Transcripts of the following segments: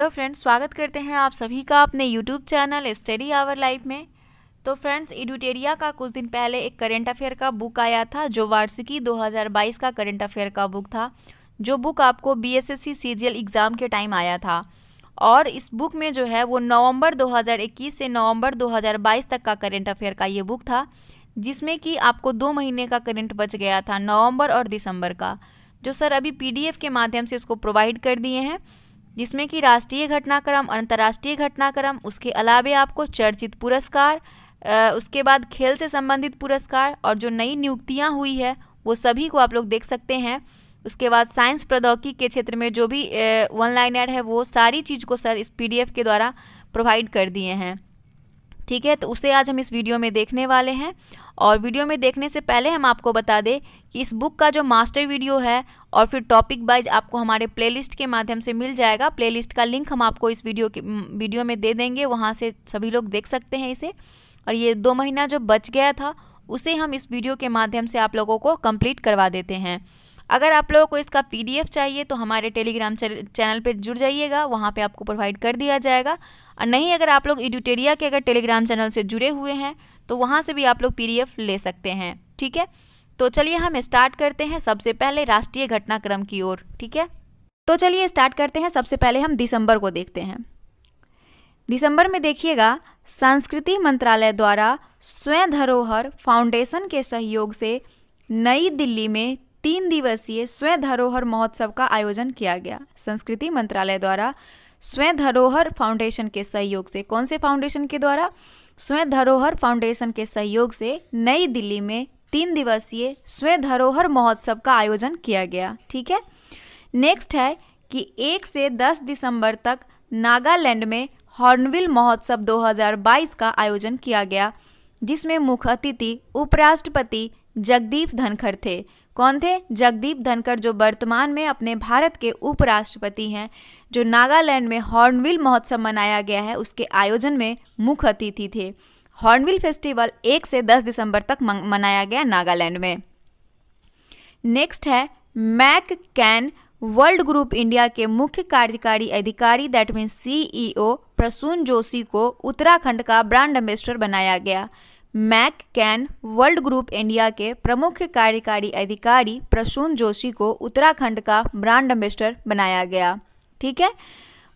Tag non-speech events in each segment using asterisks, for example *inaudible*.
hello तो friends स्वागत करते हैं आप सभी का अपने YouTube channel study our life में तो फ्रेंड्स इडुटेरिया का कुछ दिन पहले एक करंट अफेयर का बुक आया था जो वार्षिकी 2022 का करंट अफेयर का बुक था जो बुक आपको B S S C exam के टाइम आया था और इस बुक में जो है वो नवंबर 2021 से नवंबर 2022 तक का करेंट अफेयर का ये बुक था जिसमें कि आपको दो महीने का करेंट बच गया था नवम्बर और दिसंबर का जो सर अभी पी के माध्यम से इसको प्रोवाइड कर दिए हैं जिसमें कि राष्ट्रीय घटनाक्रम अंतर्राष्ट्रीय घटनाक्रम उसके अलावे आपको चर्चित पुरस्कार उसके बाद खेल से संबंधित पुरस्कार और जो नई नियुक्तियाँ हुई है वो सभी को आप लोग देख सकते हैं उसके बाद साइंस प्रौद्योगिकी के क्षेत्र में जो भी वन लाइनर है वो सारी चीज़ को सर इस पीडीएफ के द्वारा प्रोवाइड कर दिए हैं ठीक है तो उसे आज हम इस वीडियो में देखने वाले हैं और वीडियो में देखने से पहले हम आपको बता दें कि इस बुक का जो मास्टर वीडियो है और फिर टॉपिक वाइज आपको हमारे प्लेलिस्ट के माध्यम से मिल जाएगा प्लेलिस्ट का लिंक हम आपको इस वीडियो के वीडियो में दे देंगे वहाँ से सभी लोग देख सकते हैं इसे और ये दो महीना जो बच गया था उसे हम इस वीडियो के माध्यम से आप लोगों को कम्प्लीट करवा देते हैं अगर आप लोगों को इसका पी चाहिए तो हमारे टेलीग्राम चैनल पर जुड़ जाइएगा वहाँ पर आपको प्रोवाइड कर दिया जाएगा और नहीं अगर आप लोग एडुटेरिया के अगर टेलीग्राम चैनल से जुड़े हुए हैं तो वहाँ से भी आप लोग पी ले सकते हैं ठीक है तो चलिए हम स्टार्ट करते हैं सबसे पहले राष्ट्रीय घटनाक्रम की ओर ठीक है तो चलिए स्टार्ट करते हैं सबसे पहले हम दिसंबर को देखते हैं दिसंबर में देखिएगा संस्कृति मंत्रालय द्वारा स्वयं धरोहर फाउंडेशन के सहयोग से नई दिल्ली में तीन दिवसीय स्वयं धरोहर महोत्सव का आयोजन किया गया संस्कृति मंत्रालय द्वारा स्वयं धरोहर फाउंडेशन के सहयोग से कौन से फाउंडेशन के द्वारा स्वयं धरोहर फाउंडेशन के सहयोग से नई दिल्ली में तीन दिवसीय स्वयं धरोहर महोत्सव का आयोजन किया गया ठीक है नेक्स्ट है कि एक से दस दिसंबर तक नागालैंड में हॉर्नविल महोत्सव 2022 का आयोजन किया गया जिसमें मुख्य अतिथि उपराष्ट्रपति जगदीप धनखड़ थे कौन थे जगदीप धनखड़ जो वर्तमान में अपने भारत के उपराष्ट्रपति हैं जो नागालैंड में हॉर्नविल महोत्सव मनाया गया है उसके आयोजन में मुख्य अतिथि थे हॉर्नविल फेस्टिवल एक से दस दिसंबर तक मनाया गया नागालैंड में नेक्स्ट है McCann world group India के मुख्य कार्यकारी अधिकारी that mean CEO Prasoon Joshi को उत्तराखंड का ब्रांड एम्बेसडर बनाया गया McCann world group India के प्रमुख कार्यकारी अधिकारी प्रसून जोशी को उत्तराखंड का ब्रांड एम्बेसडर बनाया गया ठीक है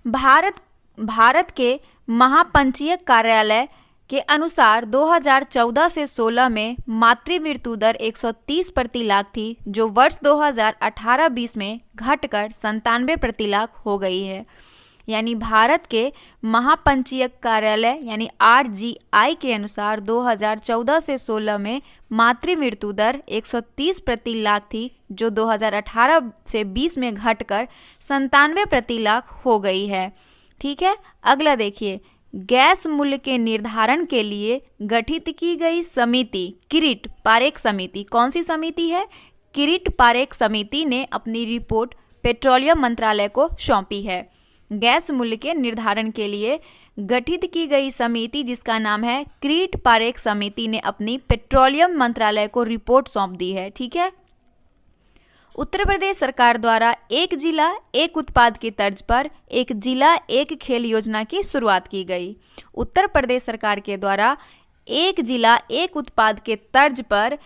भारत भारत के महापंचीय कार्यालय के अनुसार 2014 से 16 में मातृ मृत्यु दर 130 प्रति लाख थी जो वर्ष 2018-20 में घटकर संतानवे प्रति लाख हो गई है यानी भारत के महापंचीयक कार्यालय यानी आरजीआई के अनुसार 2014 से 16 में मातृ मृत्यु दर 130 प्रति लाख थी जो 2018 से 20 में घटकर संतानवे प्रति लाख हो गई है ठीक है अगला देखिए गैस मूल्य के निर्धारण के लिए गठित की गई समिति किरीट पारेख समिति कौन सी समिति है किरीट पारेख समिति ने अपनी रिपोर्ट पेट्रोलियम मंत्रालय को सौंपी है गैस मूल्य के निर्धारण के लिए गठित की गई समिति जिसका नाम है क्रीट पारेख समिति ने अपनी पेट्रोलियम मंत्रालय को रिपोर्ट सौंप दी है ठीक है उत्तर प्रदेश सरकार द्वारा एक जिला एक उत्पाद की तर्ज पर एक जिला एक खेल योजना की शुरुआत की गई उत्तर प्रदेश सरकार के द्वारा एक जिला एक उत्पाद के तर्ज पर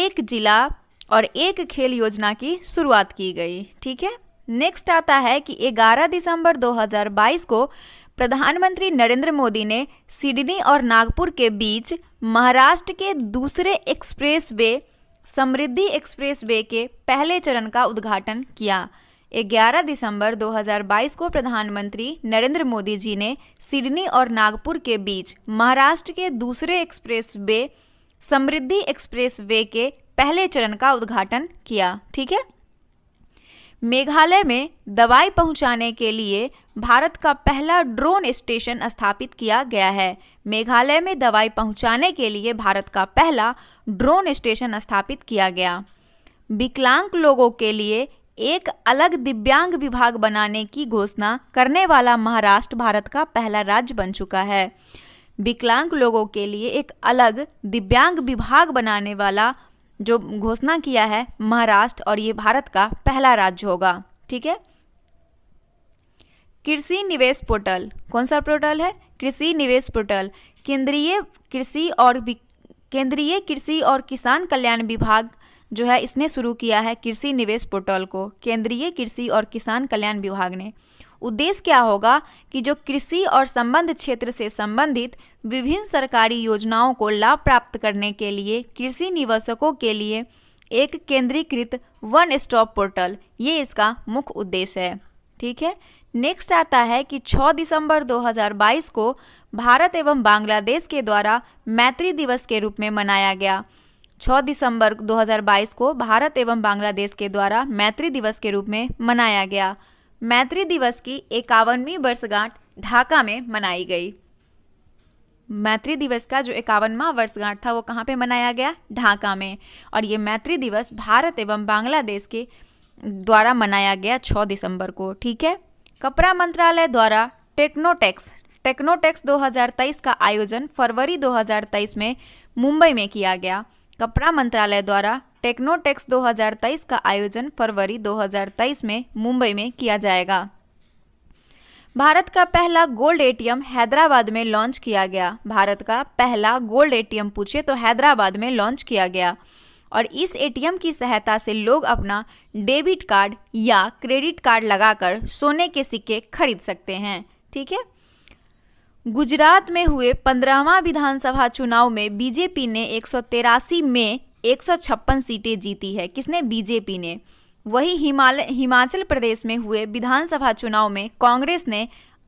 एक जिला और एक खेल योजना की शुरुआत की गई ठीक है नेक्स्ट आता है कि 11 दिसंबर 2022 को प्रधानमंत्री नरेंद्र मोदी ने सिडनी और नागपुर के बीच महाराष्ट्र के दूसरे एक्सप्रेस वे समृद्धि एक्सप्रेस वे के पहले चरण का उद्घाटन किया 11 दिसंबर 2022 को प्रधानमंत्री नरेंद्र मोदी जी ने सिडनी और नागपुर के बीच महाराष्ट्र के दूसरे एक्सप्रेस वे समृद्धि एक्सप्रेस वे के पहले चरण का उद्घाटन किया ठीक है मेघालय में दवाई पहुंचाने के लिए भारत का पहला ड्रोन स्टेशन स्थापित किया गया है मेघालय में दवाई पहुंचाने के लिए भारत का पहला ड्रोन स्टेशन स्थापित किया गया विकलांग लोगों के लिए एक अलग दिव्यांग विभाग बनाने की घोषणा करने वाला महाराष्ट्र भारत का पहला राज्य बन चुका है विकलांग लोगों के लिए एक अलग दिव्यांग विभाग बनाने वाला जो घोषणा किया है महाराष्ट्र और ये भारत का पहला राज्य होगा ठीक है कृषि निवेश पोर्टल कौन सा पोर्टल है कृषि निवेश पोर्टल केंद्रीय कृषि और केंद्रीय कृषि और किसान कल्याण विभाग जो है इसने शुरू किया है कृषि निवेश पोर्टल को केंद्रीय कृषि और किसान कल्याण विभाग ने उद्देश्य क्या होगा कि जो कृषि और संबंध क्षेत्र से संबंधित विभिन्न सरकारी योजनाओं को लाभ प्राप्त करने के लिए कृषि निवेशकों के लिए एक केंद्रीकृत वन स्टॉप पोर्टल ये इसका मुख्य उद्देश्य है ठीक है नेक्स्ट आता है कि 6 दिसंबर 2022 को भारत एवं बांग्लादेश के द्वारा मैत्री दिवस के रूप में मनाया गया 6 दिसंबर 2022 को भारत एवं बांग्लादेश के द्वारा मैत्री दिवस के रूप में मनाया गया मैत्री दिवस की इक्यावनवीं वर्षगांठ ढाका में मनाई गई मैत्री दिवस का जो इक्यावनवा वर्षगांठ था वो कहाँ पे मनाया गया ढाका में और ये मैत्री दिवस भारत एवं बांग्लादेश के द्वारा मनाया गया 6 दिसंबर को ठीक है कपड़ा मंत्रालय द्वारा टेक्नोटेक्स टेक्नोटेक्स 2023 का आयोजन फरवरी 2023 में मुंबई में किया गया कपड़ा मंत्रालय द्वारा टेक्नोटेक्स 2023 का आयोजन फरवरी 2023 में मुंबई में किया जाएगा भारत का पहला गोल्ड एटीएम हैदराबाद में लॉन्च किया गया भारत का पहला गोल्ड एटीएम पूछे तो हैदराबाद में लॉन्च किया गया और इस एटीएम की सहायता से लोग अपना डेबिट कार्ड या क्रेडिट कार्ड लगाकर सोने के सिक्के खरीद सकते हैं ठीक है गुजरात में हुए पंद्रहवा विधानसभा चुनाव में बीजेपी ने एक में एक सीटें जीती है किसने बीजेपी ने वही हिमालय हिमाचल प्रदेश में हुए विधानसभा चुनाव में कांग्रेस ने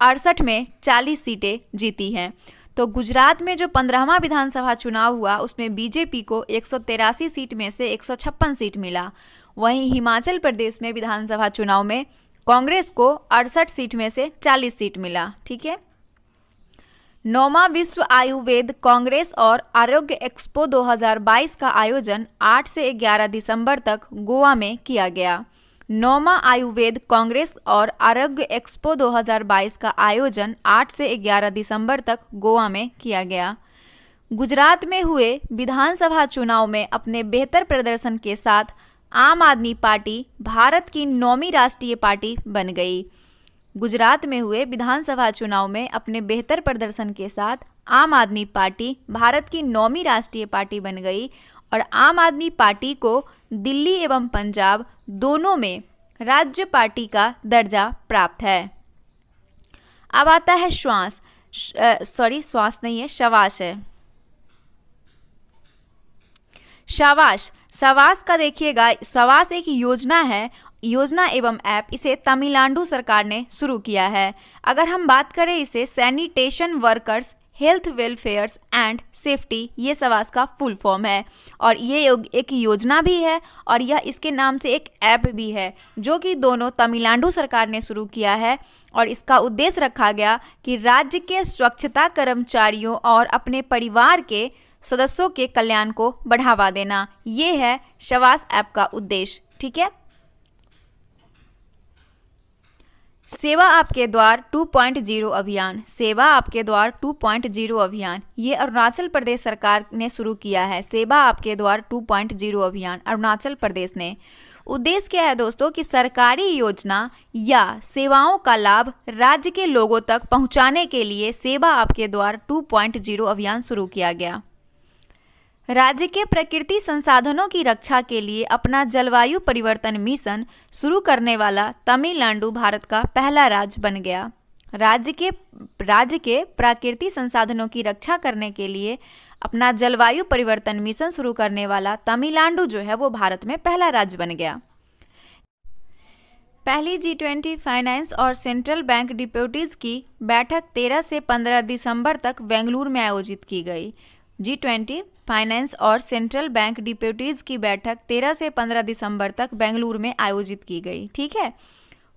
अड़सठ में 40 सीटें जीती हैं तो गुजरात में जो पंद्रहवा विधानसभा चुनाव हुआ उसमें बीजेपी को एक सीट में से एक सीट मिला वहीं हिमाचल प्रदेश में विधानसभा चुनाव में कांग्रेस को अड़सठ सीट में से 40 सीट मिला ठीक है नौवा विश्व आयुर्वेद कांग्रेस और आरोग्य एक्सपो 2022 का आयोजन 8 से 11 दिसंबर तक गोवा में किया गया नौवा आयुर्वेद कांग्रेस और आरोग्य एक्सपो 2022 का आयोजन 8 से 11 दिसंबर तक गोवा में किया गया गुजरात में हुए विधानसभा चुनाव में अपने बेहतर प्रदर्शन के साथ आम आदमी पार्टी भारत की नौवीं राष्ट्रीय पार्टी बन गई गुजरात में हुए विधानसभा चुनाव में अपने बेहतर प्रदर्शन के साथ आम आदमी पार्टी भारत की नौवीं राष्ट्रीय पार्टी बन गई और आम आदमी पार्टी को दिल्ली एवं पंजाब दोनों में राज्य पार्टी का दर्जा प्राप्त है अब आता है श्वास सॉरी श्वास नहीं है शवास है शवास सवास का देखिएगा सवास एक योजना है योजना एवं ऐप इसे तमिलनाडु सरकार ने शुरू किया है अगर हम बात करें इसे sanitation workers health welfares and safety ये सवास का फुल फॉर्म है और ये एक योजना भी है और यह इसके नाम से एक ऐप भी है जो कि दोनों तमिलनाडु सरकार ने शुरू किया है और इसका उद्देश्य रखा गया कि राज्य के स्वच्छता कर्मचारियों और अपने परिवार के सदस्यों के कल्याण को बढ़ावा देना ये है शवास ऐप का उद्देश्य ठीक है सेवा आपके द्वार 2.0 अभियान सेवा आपके द्वार 2.0 अभियान ये अरुणाचल प्रदेश सरकार ने शुरू किया है सेवा आपके द्वार 2.0 अभियान अरुणाचल प्रदेश ने उद्देश्य क्या है दोस्तों कि सरकारी योजना या सेवाओं का लाभ राज्य के लोगों तक पहुंचाने के लिए सेवा आपके द्वार 2.0 अभियान शुरू किया गया राज्य के प्रकृति संसाधनों की रक्षा के लिए अपना जलवायु परिवर्तन मिशन शुरू करने वाला तमिलनाडु भारत का पहला राज्य बन गया राज्य के राज्य के प्राकृतिक संसाधनों की रक्षा करने के लिए अपना जलवायु परिवर्तन मिशन शुरू करने वाला तमिलनाडु जो है वो भारत में पहला राज्य बन गया पहली जी ट्वेंटी फाइनेंस और सेंट्रल बैंक डिप्यूटीज की बैठक 13 से 15 दिसंबर तक बेंगलुरु में आयोजित की गई जी ट्वेंटी फाइनेंस और सेंट्रल बैंक डिप्यूटीज की बैठक 13 से 15 दिसंबर तक बेंगलुरु में आयोजित की गई ठीक है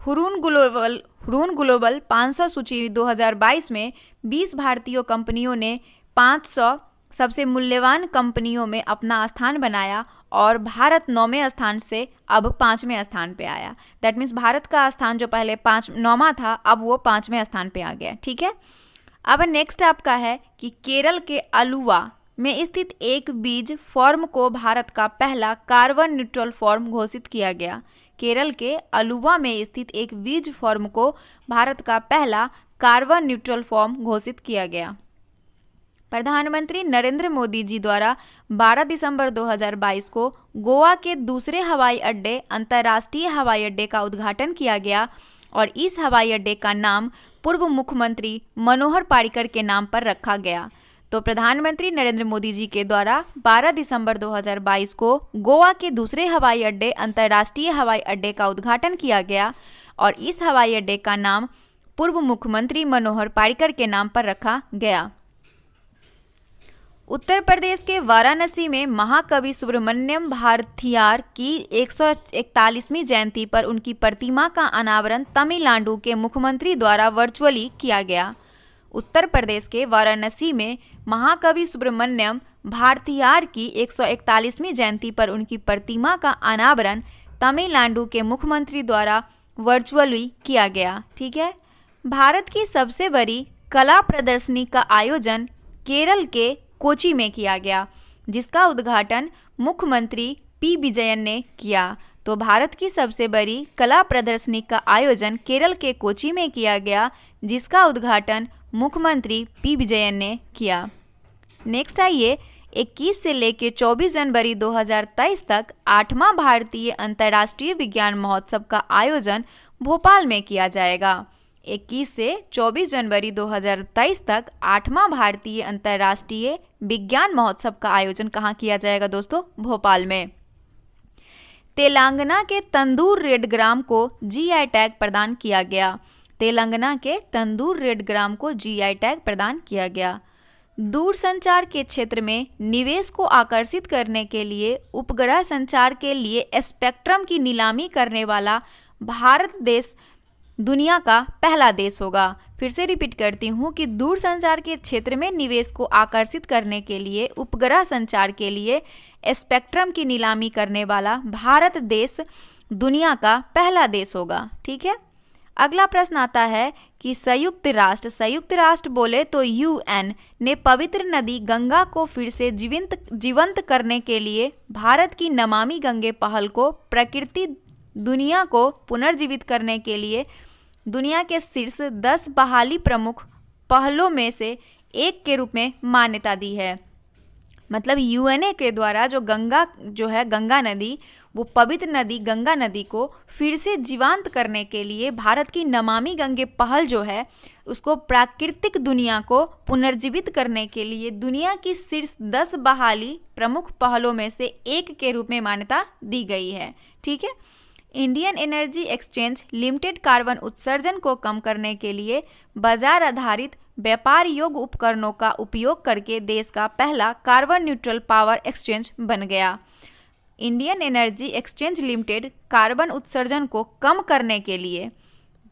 हुरून ग्लोबल हुरून ग्लोबल 500 सूची 2022 में 20 भारतीय कंपनियों ने 500 सबसे मूल्यवान कंपनियों में अपना स्थान बनाया और भारत नौवें स्थान से अब पाँचवें स्थान पे आया दैट मीन्स भारत का स्थान जो पहले पाँच नौवा था अब वो पाँचवें स्थान पे आ गया ठीक है अब नेक्स्ट आपका है कि केरल के अलुवा में स्थित एक बीज फॉर्म को भारत का पहला कार्बन न्यूट्रल फॉर्म घोषित किया गया केरल के अलुवा में स्थित एक बीज फॉर्म को भारत का पहला कार्बन न्यूट्रल फॉर्म घोषित किया गया प्रधानमंत्री नरेंद्र मोदी जी द्वारा 12 दिसंबर 2022 को गोवा के दूसरे हवाई अड्डे अंतर्राष्ट्रीय हवाई अड्डे का उद्घाटन किया गया और इस हवाई अड्डे का नाम पूर्व मुख्यमंत्री मनोहर पारिकर के नाम पर रखा गया तो प्रधानमंत्री नरेंद्र मोदी जी के द्वारा 12 दिसंबर 2022 को गोवा के दूसरे हवाई अड्डे अंतर्राष्ट्रीय हवाई अड्डे का उद्घाटन किया गया और इस हवाई अड्डे का नाम पूर्व मुख्यमंत्री मनोहर पारिकर के नाम पर रखा गया उत्तर प्रदेश के वाराणसी में महाकवि सुब्रमण्यम भारथियार की 141वीं जयंती पर उनकी प्रतिमा का अनावरण तमिलनाडु के मुख्यमंत्री द्वारा वर्चुअली किया गया उत्तर प्रदेश के वाराणसी में महाकवि सुब्रमण्यम भारतीयार की 141वीं जयंती पर उनकी प्रतिमा का अनावरण तमिलनाडु के मुख्यमंत्री द्वारा वर्चुअली किया गया ठीक है भारत की सबसे बड़ी कला प्रदर्शनी का आयोजन केरल के कोची में किया गया जिसका उद्घाटन मुख्यमंत्री पी विजयन ने किया तो भारत की सबसे बड़ी कला प्रदर्शनी का आयोजन केरल के कोची में किया गया जिसका उद्घाटन मुख्यमंत्री पी विजयन ने किया नेक्स्ट आइए 21 से लेकर 24 जनवरी 2023 तक आठवां भारतीय अंतर्राष्ट्रीय विज्ञान महोत्सव का आयोजन भोपाल में किया जाएगा 21 से 24 जनवरी 2023 तक आठवां भारतीय अंतर्राष्ट्रीय विज्ञान महोत्सव का आयोजन कहाँ किया जाएगा दोस्तों भोपाल में तेलंगाना के तंदूर रेड ग्राम को जीआई टैग प्रदान किया गया तेलंगाना के तंदूर रेड ग्राम को जीआई टैग प्रदान किया गया दूर संचार के क्षेत्र में निवेश को आकर्षित करने के लिए उपग्रह संचार के लिए स्पेक्ट्रम की नीलामी करने वाला भारत देश दुनिया का पहला देश होगा फिर से रिपीट करती हूँ कि दूर संचार के क्षेत्र में निवेश को आकर्षित करने के लिए उपग्रह संचार के लिए स्पेक्ट्रम की नीलामी करने वाला भारत देश दुनिया का पहला देश होगा ठीक है अगला प्रश्न आता है कि संयुक्त राष्ट्र संयुक्त राष्ट्र बोले तो यूएन ने पवित्र नदी गंगा को फिर से जीवंत जीवंत करने के लिए भारत की नमामि गंगे पहल को प्रकृति दुनिया को पुनर्जीवित करने के लिए दुनिया के शीर्ष दस बहाली प्रमुख पहलों में से एक के रूप में मान्यता दी है मतलब यूएनए के द्वारा जो गंगा जो है गंगा नदी वो पवित्र नदी गंगा नदी को फिर से जीवांत करने के लिए भारत की नमामि गंगे पहल जो है उसको प्राकृतिक दुनिया को पुनर्जीवित करने के लिए दुनिया की शीर्ष दस बहाली प्रमुख पहलों में से एक के रूप में मान्यता दी गई है ठीक है Indian energy exchange limited carbon उत्सर्जन को कम करने के लिए बाजार आधारित व्यापार योग्य उपकरणों का उपयोग करके देश का पहला कार्बन न्यूट्रल पावर एक्सचेंज बन गया Indian energy exchange limited carbon उत्सर्जन को कम करने के लिए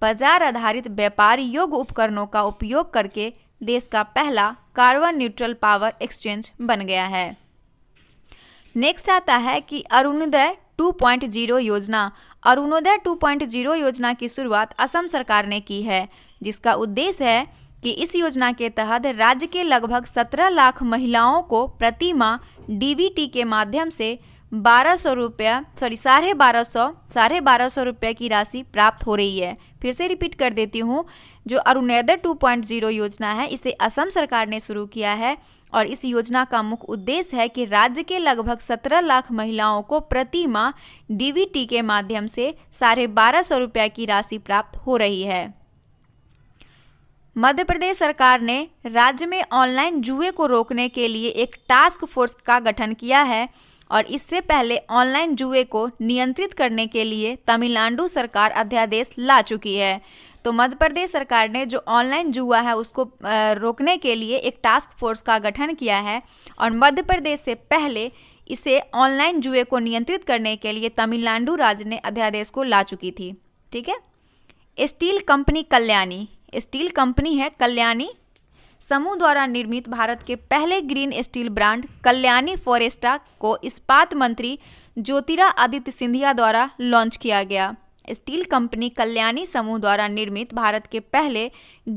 बाजार आधारित व्यापार योग्य उपकरणों का उपयोग करके देश का पहला कार्बन न्यूट्रल पावर एक्सचेंज बन गया है नेक्स्ट आता है कि अरुणोदय 2.0 योजना अरुणोदय 2.0 योजना की शुरुआत असम सरकार ने की है जिसका उद्देश्य है कि इस योजना के तहत राज्य के लगभग 17 लाख महिलाओं को प्रति माह डी के माध्यम से बारह सौ रुपया सॉरी साढ़े बारह सौ साढ़े बारह सौ रुपये की राशि प्राप्त हो रही है फिर से रिपीट कर देती हूँ जो अरुणोदय 2.0 योजना है इसे असम सरकार ने शुरू किया है और इस योजना का मुख्य उद्देश्य है कि राज्य के लगभग 17 लाख महिलाओं को प्रति माह डीबीटी के माध्यम से साढ़े बारह सौ रुपये की राशि प्राप्त हो रही है मध्य प्रदेश सरकार ने राज्य में ऑनलाइन जुए को रोकने के लिए एक टास्क फोर्स का गठन किया है और इससे पहले ऑनलाइन जुए को नियंत्रित करने के लिए तमिलनाडु सरकार अध्यादेश ला चुकी है तो मध्य प्रदेश सरकार ने जो ऑनलाइन जुआ है उसको रोकने के लिए एक टास्क फोर्स का गठन किया है और मध्य प्रदेश से पहले इसे ऑनलाइन जुए को नियंत्रित करने के लिए तमिलनाडु राज्य ने अध्यादेश को ला चुकी थी ठीक है steel company Kalyani steel company है कल्याणी समूह द्वारा निर्मित भारत के पहले green steel brand Kalyani Ferresta को इस्पात मंत्री ज्योतिरादित्य सिंधिया द्वारा लॉन्च किया गया स्टील कंपनी कल्याणी समूह द्वारा निर्मित भारत के पहले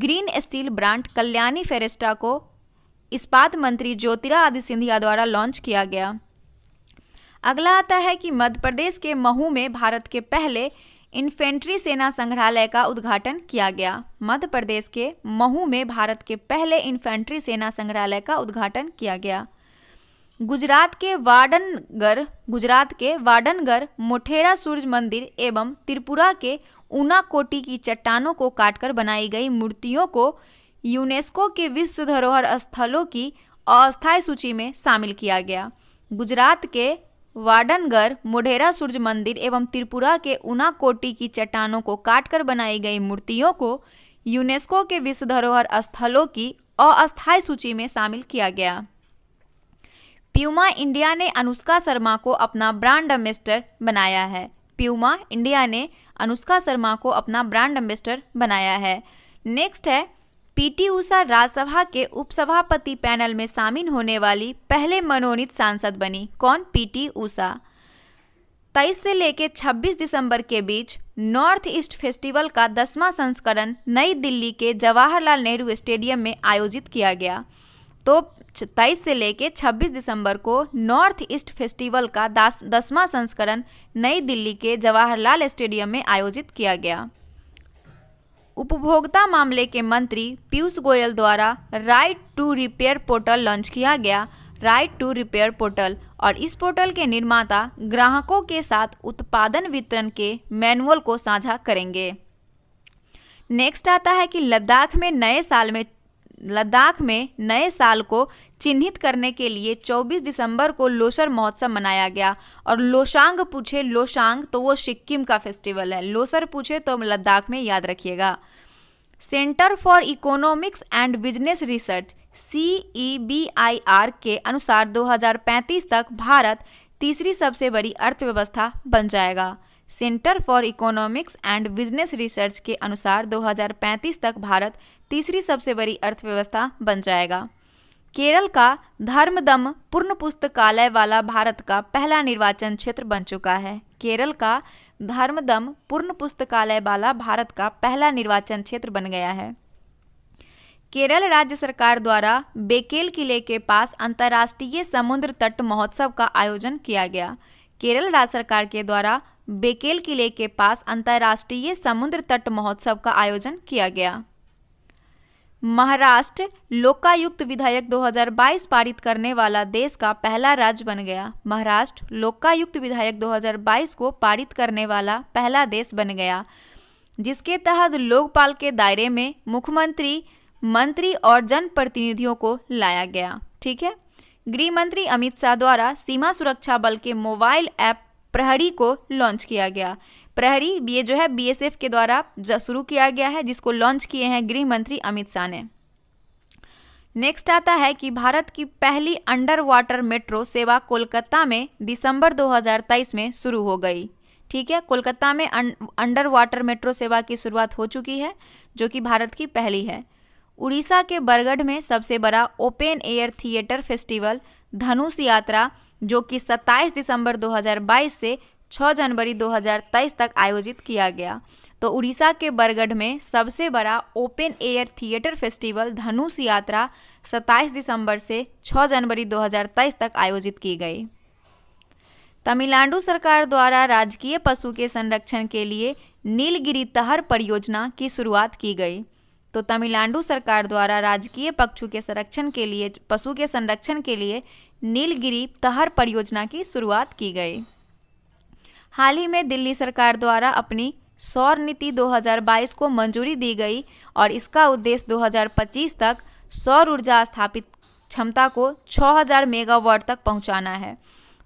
green steel brand Kalyani Ferresta को इस्पात मंत्री ज्योतिरा आदि सिंधिया द्वारा लॉन्च किया गया अगला आता है कि मध्य प्रदेश के महू में भारत के पहले इन्फेंट्री सेना संग्रहालय का उद्घाटन किया गया मध्य प्रदेश के महू में भारत के पहले इन्फेंट्री सेना संग्रहालय का उद्घाटन किया गया गुजरात के वाडनगर गुजरात के वाडनगर मोठेरा सूर्य मंदिर एवं त्रिपुरा के ऊना कोटी की चट्टानों को काटकर बनाई गई मूर्तियों को यूनेस्को के विश्व धरोहर स्थलों की अस्थायी सूची में शामिल किया गया गुजरात के वाडनगर मोढेरा सूर्य मंदिर एवं त्रिपुरा के ऊना कोटी की चट्टानों को काटकर बनाई गई मूर्तियों को यूनेस्को के विश्व धरोहर स्थलों की अस्थायी सूची में शामिल किया गया प्यूमा इंडिया ने अनुष्का शर्मा को अपना ब्रांड एम्बेस्डर बनाया है प्यूमा इंडिया ने अनुष्का शर्मा को अपना ब्रांड एम्बेस्डर बनाया है नेक्स्ट है पीटी उषा राज्यसभा के उपसभापति पैनल में शामिल होने वाली पहले मनोनीत सांसद बनी कौन पीटी उषा तेईस से लेकर 26 दिसंबर के बीच नॉर्थ ईस्ट फेस्टिवल का दसवां संस्करण नई दिल्ली के जवाहरलाल नेहरू स्टेडियम में आयोजित किया गया तो तेईस से लेकर 26 दिसंबर को नॉर्थ ईस्ट फेस्टिवल का दसवां संस्करण नई दिल्ली के जवाहरलाल स्टेडियम में आयोजित किया गया उपभोक्ता मामले के मंत्री पीयूष गोयल द्वारा right to repair portal launch किया गया राइट टू रिपेयर पोर्टल और इस पोर्टल के निर्माता ग्राहकों के साथ उत्पादन वितरण के मैनुअल को साझा करेंगे नेक्स्ट आता है कि लद्दाख में नए साल में लद्दाख में नए साल को चिन्हित करने के लिए 24 दिसंबर को लोसर महोत्सव मनाया गया और लोशांग पूछे लोशांग तो वो सिक्किम का फेस्टिवल है लोसर पूछे तो लद्दाख में याद रखिएगा centre for economics and business research C e के अनुसार 2035 तक भारत तीसरी सबसे बड़ी अर्थव्यवस्था बन जाएगा centre for economics and business research के अनुसार 2035 तक भारत तीसरी सबसे बड़ी अर्थव्यवस्था बन जाएगा केरल का धर्मदम पूर्ण पुस्तकालय वाला भारत का पहला निर्वाचन क्षेत्र बन चुका है केरल का धर्मदम पूर्ण पुस्तकालय वाला भारत का पहला निर्वाचन क्षेत्र बन गया है केरल राज्य सरकार द्वारा बेकेल किले के पास अंतर्राष्ट्रीय समुद्र तट महोत्सव का आयोजन किया गया केरल राज्य सरकार के द्वारा बेकेल किले के पास अंतर्राष्ट्रीय समुद्र तट महोत्सव का आयोजन किया गया महाराष्ट्र लोकायुक्त विधेयक 2022 पारित करने वाला देश का पहला राज्य बन गया महाराष्ट्र लोकायुक्त विधेयक 2022 को पारित करने वाला पहला देश बन गया जिसके तहत लोकपाल के दायरे में मुख्यमंत्री मंत्री और जनप्रतिनिधियों को लाया गया ठीक है गृह मंत्री अमित शाह द्वारा सीमा सुरक्षा बल के मोबाइल ऐप प्रहरी को लॉन्च किया गया प्रहरी ये जो है बीएसएफ के द्वारा शुरू किया गया है जिसको लॉन्च किए हैं गृह मंत्री अमित शाह ने नेक्स्ट आता है कि भारत की पहली अंडर वाटर मेट्रो सेवा कोलकाता में दिसंबर 2023 में शुरू हो गई ठीक है कोलकाता में अंडर वाटर मेट्रो सेवा की शुरुआत हो चुकी है जो कि भारत की पहली है उड़ीसा के बरगढ़ में सबसे बड़ा open air theatre festival Dhanush Yatra जो कि 27 दिसंबर 2022 से 6 जनवरी 2023 तक आयोजित किया गया तो उड़ीसा के बरगढ़ में सबसे बड़ा open air theatre festival Dhanush Yatra 27 दिसंबर से 6 जनवरी 2023 तक आयोजित की गई तमिलनाडु सरकार द्वारा राजकीय पशु के संरक्षण के लिए नीलगिरी तहर परियोजना की शुरुआत की गई तो तमिलनाडु सरकार द्वारा राजकीय पक्षु के संरक्षण के लिए पशु के संरक्षण के लिए नीलगिरी तहर परियोजना की शुरुआत की गई हाल ही में दिल्ली सरकार द्वारा अपनी सौर नीति 2022 को मंजूरी दी गई और इसका उद्देश्य 2025 तक सौर ऊर्जा स्थापित क्षमता को 6000 मेगावाट तक पहुंचाना है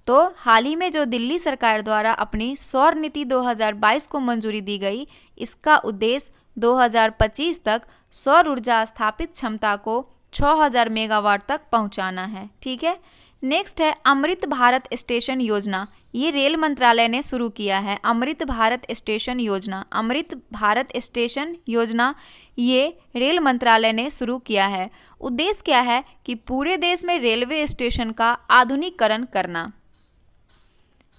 तो हाल ही में जो दिल्ली सरकार द्वारा अपनी सौर नीति 2022 को मंजूरी दी गई इसका उद्देश्य 2025 तक सौर ऊर्जा स्थापित क्षमता को 6000 मेगावाट तक पहुंचाना है ठीक है नेक्स्ट है अमृत भारत स्टेशन योजना ये रेल मंत्रालय ने शुरू किया है अमृत भारत स्टेशन योजना अमृत भारत स्टेशन योजना ये रेल मंत्रालय ने शुरू किया है उद्देश्य क्या है कि पूरे देश में रेलवे स्टेशन का आधुनिकीकरण करना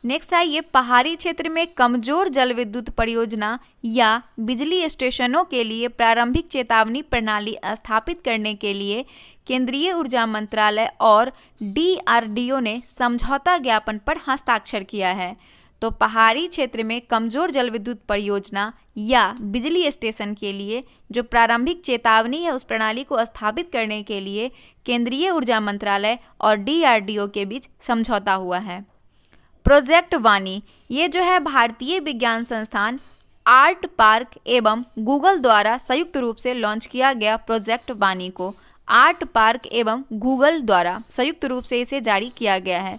नेक्स्ट है ये पहाड़ी क्षेत्र में कमजोर जल विद्युत परियोजना या बिजली स्टेशनों के लिए प्रारंभिक चेतावनी प्रणाली स्थापित करने के लिए केंद्रीय ऊर्जा मंत्रालय और डीआरडीओ ने समझौता ज्ञापन पर हस्ताक्षर किया है तो पहाड़ी क्षेत्र में कमजोर जल विद्युत परियोजना या बिजली स्टेशन के लिए जो प्रारंभिक चेतावनी है उस प्रणाली को स्थापित करने के लिए केंद्रीय ऊर्जा मंत्रालय और डीआरडीओ के बीच समझौता हुआ है प्रोजेक्ट वानी ये जो है भारतीय विज्ञान संस्थान आर्ट पार्क एवं गूगल द्वारा संयुक्त रूप से लॉन्च किया गया प्रोजेक्ट वानी को आर्ट पार्क एवं गूगल द्वारा संयुक्त रूप से इसे जारी किया गया है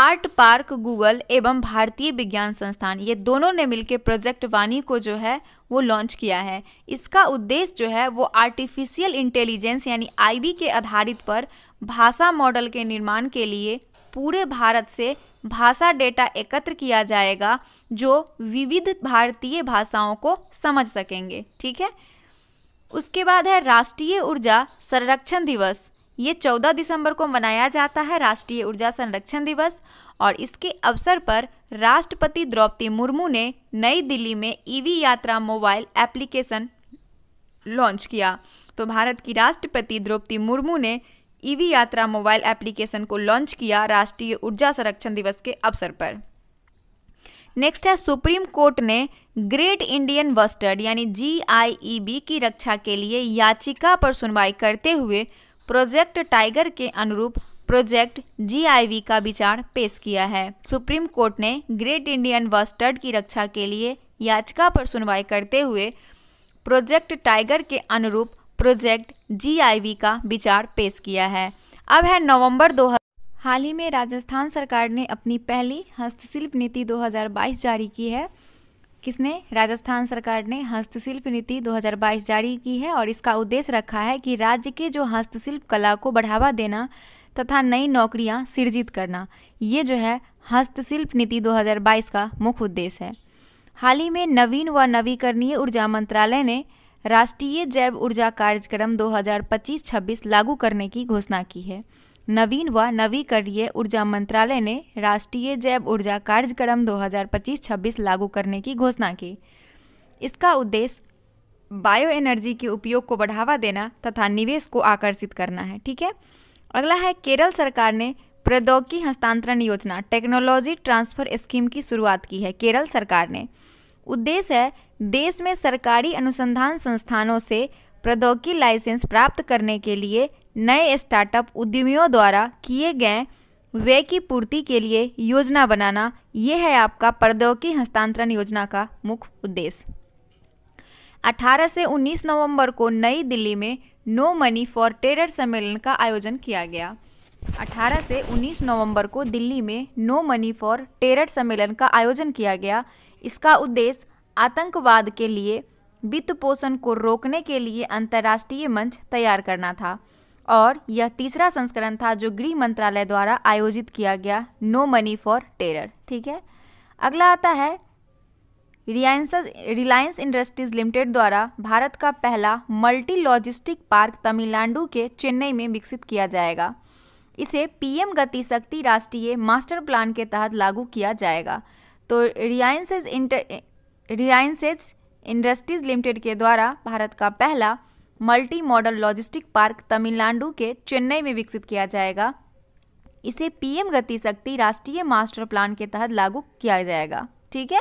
आर्ट पार्क गूगल एवं भारतीय विज्ञान संस्थान ये दोनों ने मिलकर प्रोजेक्ट वानी को जो है वो लॉन्च किया है इसका उद्देश्य जो है वो आर्टिफिशियल इंटेलिजेंस यानी आईबी के आधारित पर भाषा मॉडल के निर्माण के लिए पूरे भारत से भाषा डेटा एकत्र किया जाएगा जो विविध भारतीय भाषाओं को समझ सकेंगे ठीक है उसके बाद है राष्ट्रीय ऊर्जा संरक्षण दिवस ये 14 दिसंबर को मनाया जाता है राष्ट्रीय ऊर्जा संरक्षण दिवस और इसके अवसर पर राष्ट्रपति द्रौपदी मुर्मू ने नई दिल्ली में ईवी यात्रा मोबाइल एप्लीकेशन लॉन्च किया तो भारत की राष्ट्रपति द्रौपदी मुर्मू ने ईवी यात्रा मोबाइल एप्लीकेशन को लॉन्च किया राष्ट्रीय ऊर्जा संरक्षण दिवस के अवसर पर नेक्स्ट है सुप्रीम कोर्ट ने ग्रेट इंडियन वस्टर्ड यानी जीआईईबी e की रक्षा के लिए याचिका पर सुनवाई करते हुए प्रोजेक्ट टाइगर के अनुरूप प्रोजेक्ट जीआईवी e का विचार पेश किया है सुप्रीम कोर्ट ने ग्रेट इंडियन वस्टर्ड की रक्षा के लिए याचिका पर सुनवाई करते हुए प्रोजेक्ट टाइगर के अनुरूप प्रोजेक्ट जीआईवी का विचार पेश किया है अब है नवंबर दो हाल ही में राजस्थान सरकार ने अपनी पहली हस्तशिल्प नीति 2022 जारी की है किसने राजस्थान सरकार ने हस्तशिल्प नीति 2022 जारी की है और इसका उद्देश्य रखा है कि राज्य के जो हस्तशिल्प कला को बढ़ावा देना तथा नई नौकरियां सृजित करना ये जो है हस्तशिल्प नीति 2022 का मुख्य उद्देश्य है हाल ही में नवीन व नवीकरणीय ऊर्जा मंत्रालय ने राष्ट्रीय जैव ऊर्जा कार्यक्रम 2025-26 लागू करने की घोषणा की है नवीन व नवीकरणीय ऊर्जा मंत्रालय ने राष्ट्रीय जैव ऊर्जा कार्यक्रम 2025-26 लागू करने की घोषणा की इसका उद्देश्य बायो एनर्जी के उपयोग को बढ़ावा देना तथा निवेश को आकर्षित करना है ठीक है अगला है केरल सरकार ने प्रौद्योगिकी हस्तांतरण योजना टेक्नोलॉजी ट्रांसफर स्कीम की शुरुआत की है केरल सरकार ने उद्देश्य है देश में सरकारी अनुसंधान संस्थानों से प्रौद्योगिकी लाइसेंस प्राप्त करने के लिए नए स्टार्टअप उद्यमियों द्वारा किए गए व्यय की पूर्ति के लिए योजना बनाना ये है आपका प्रौद्योगिकी हस्तांतरण योजना का मुख्य उद्देश्य 18 से 19 नवंबर को नई दिल्ली में नो मनी फॉर टेरर सम्मेलन का आयोजन किया गया 18 से 19 नवंबर को दिल्ली में नो मनी फॉर टेरर सम्मेलन का आयोजन किया गया इसका उद्देश्य आतंकवाद के लिए वित्त पोषण को रोकने के लिए अंतर्राष्ट्रीय मंच तैयार करना था और यह तीसरा संस्करण था जो गृह मंत्रालय द्वारा आयोजित किया गया नो मनी फॉर टेरर ठीक है अगला आता है रिलायंस रिलायंस इंडस्ट्रीज लिमिटेड द्वारा भारत का पहला मल्टी लॉजिस्टिक पार्क तमिलनाडु के चेन्नई में विकसित किया जाएगा इसे पीएम गति शक्ति राष्ट्रीय मास्टर प्लान के तहत लागू किया जाएगा तो रिलायंस इंटर रियाइंसेज इंडस्ट्रीज लिमिटेड के द्वारा भारत का पहला multi model logistic park Tamil Nadu के चेन्नई में विकसित किया जाएगा इसे पीएम गति शक्ति राष्ट्रीय मास्टर प्लान के तहत लागू किया जाएगा ठीक है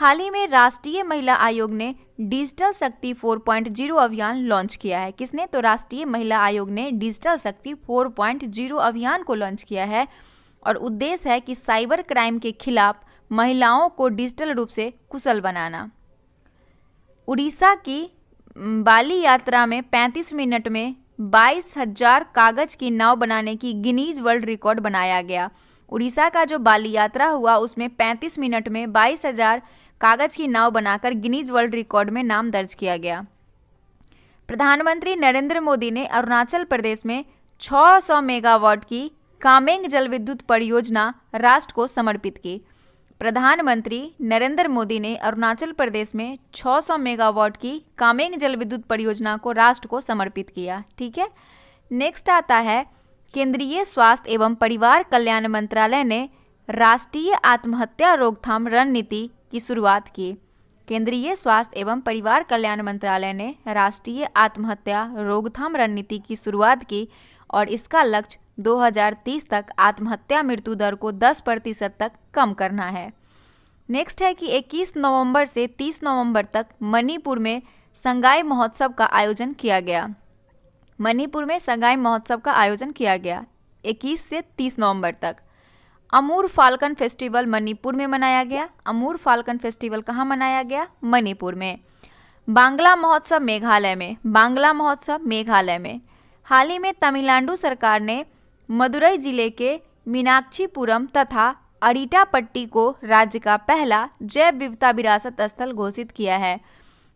हाल ही में राष्ट्रीय महिला आयोग ने डिजिटल शक्ति 4.0 अभियान लॉन्च किया है किसने तो राष्ट्रीय महिला आयोग ने डिजिटल शक्ति 4.0 अभियान को लॉन्च किया है और उद्देश्य है कि साइबर क्राइम के खिलाफ महिलाओं को डिजिटल रूप से कुशल बनाना उड़ीसा की बाली यात्रा में 35 मिनट में बाईस हजार कागज की नाव बनाने की गिनीज वर्ल्ड रिकॉर्ड बनाया गया उड़ीसा का जो बाली यात्रा हुआ उसमें 35 मिनट में बाईस हजार कागज की नाव बनाकर गिनीज वर्ल्ड रिकॉर्ड में नाम दर्ज किया गया प्रधानमंत्री नरेंद्र मोदी ने अरुणाचल प्रदेश में 600 मेगावाट की कामेंग जलविद्युत परियोजना राष्ट्र को समर्पित की प्रधानमंत्री नरेंद्र मोदी ने अरुणाचल प्रदेश में 600 मेगावाट की कामेंग जल विद्युत परियोजना को राष्ट्र को समर्पित किया ठीक है नेक्स्ट आता है केंद्रीय स्वास्थ्य एवं परिवार कल्याण मंत्रालय ने राष्ट्रीय आत्महत्या रोकथाम रणनीति की शुरुआत की केंद्रीय स्वास्थ्य एवं परिवार कल्याण मंत्रालय ने राष्ट्रीय आत्महत्या रोकथाम रणनीति की शुरुआत की और इसका लक्ष्य 2030 तक आत्महत्या मृत्यु दर को 10 प्रतिशत तक कम करना है नेक्स्ट है कि 21 नवंबर से 30 नवंबर तक मणिपुर में संगाई महोत्सव का आयोजन किया गया मणिपुर में संगाई महोत्सव का आयोजन किया गया 21 से 30 नवंबर तक अमूर फाल्कन फेस्टिवल मणिपुर में मनाया गया अमूर फाल्कन फेस्टिवल कहाँ मनाया गया मणिपुर में बांग्ला महोत्सव मेघालय में बांग्ला महोत्सव मेघालय में हाल ही में तमिलनाडु सरकार ने मदुरई जिले के मीनाक्षीपुरम तथा अड़ीटापट्टी को राज्य का पहला जैव विविधता विरासत स्थल घोषित किया है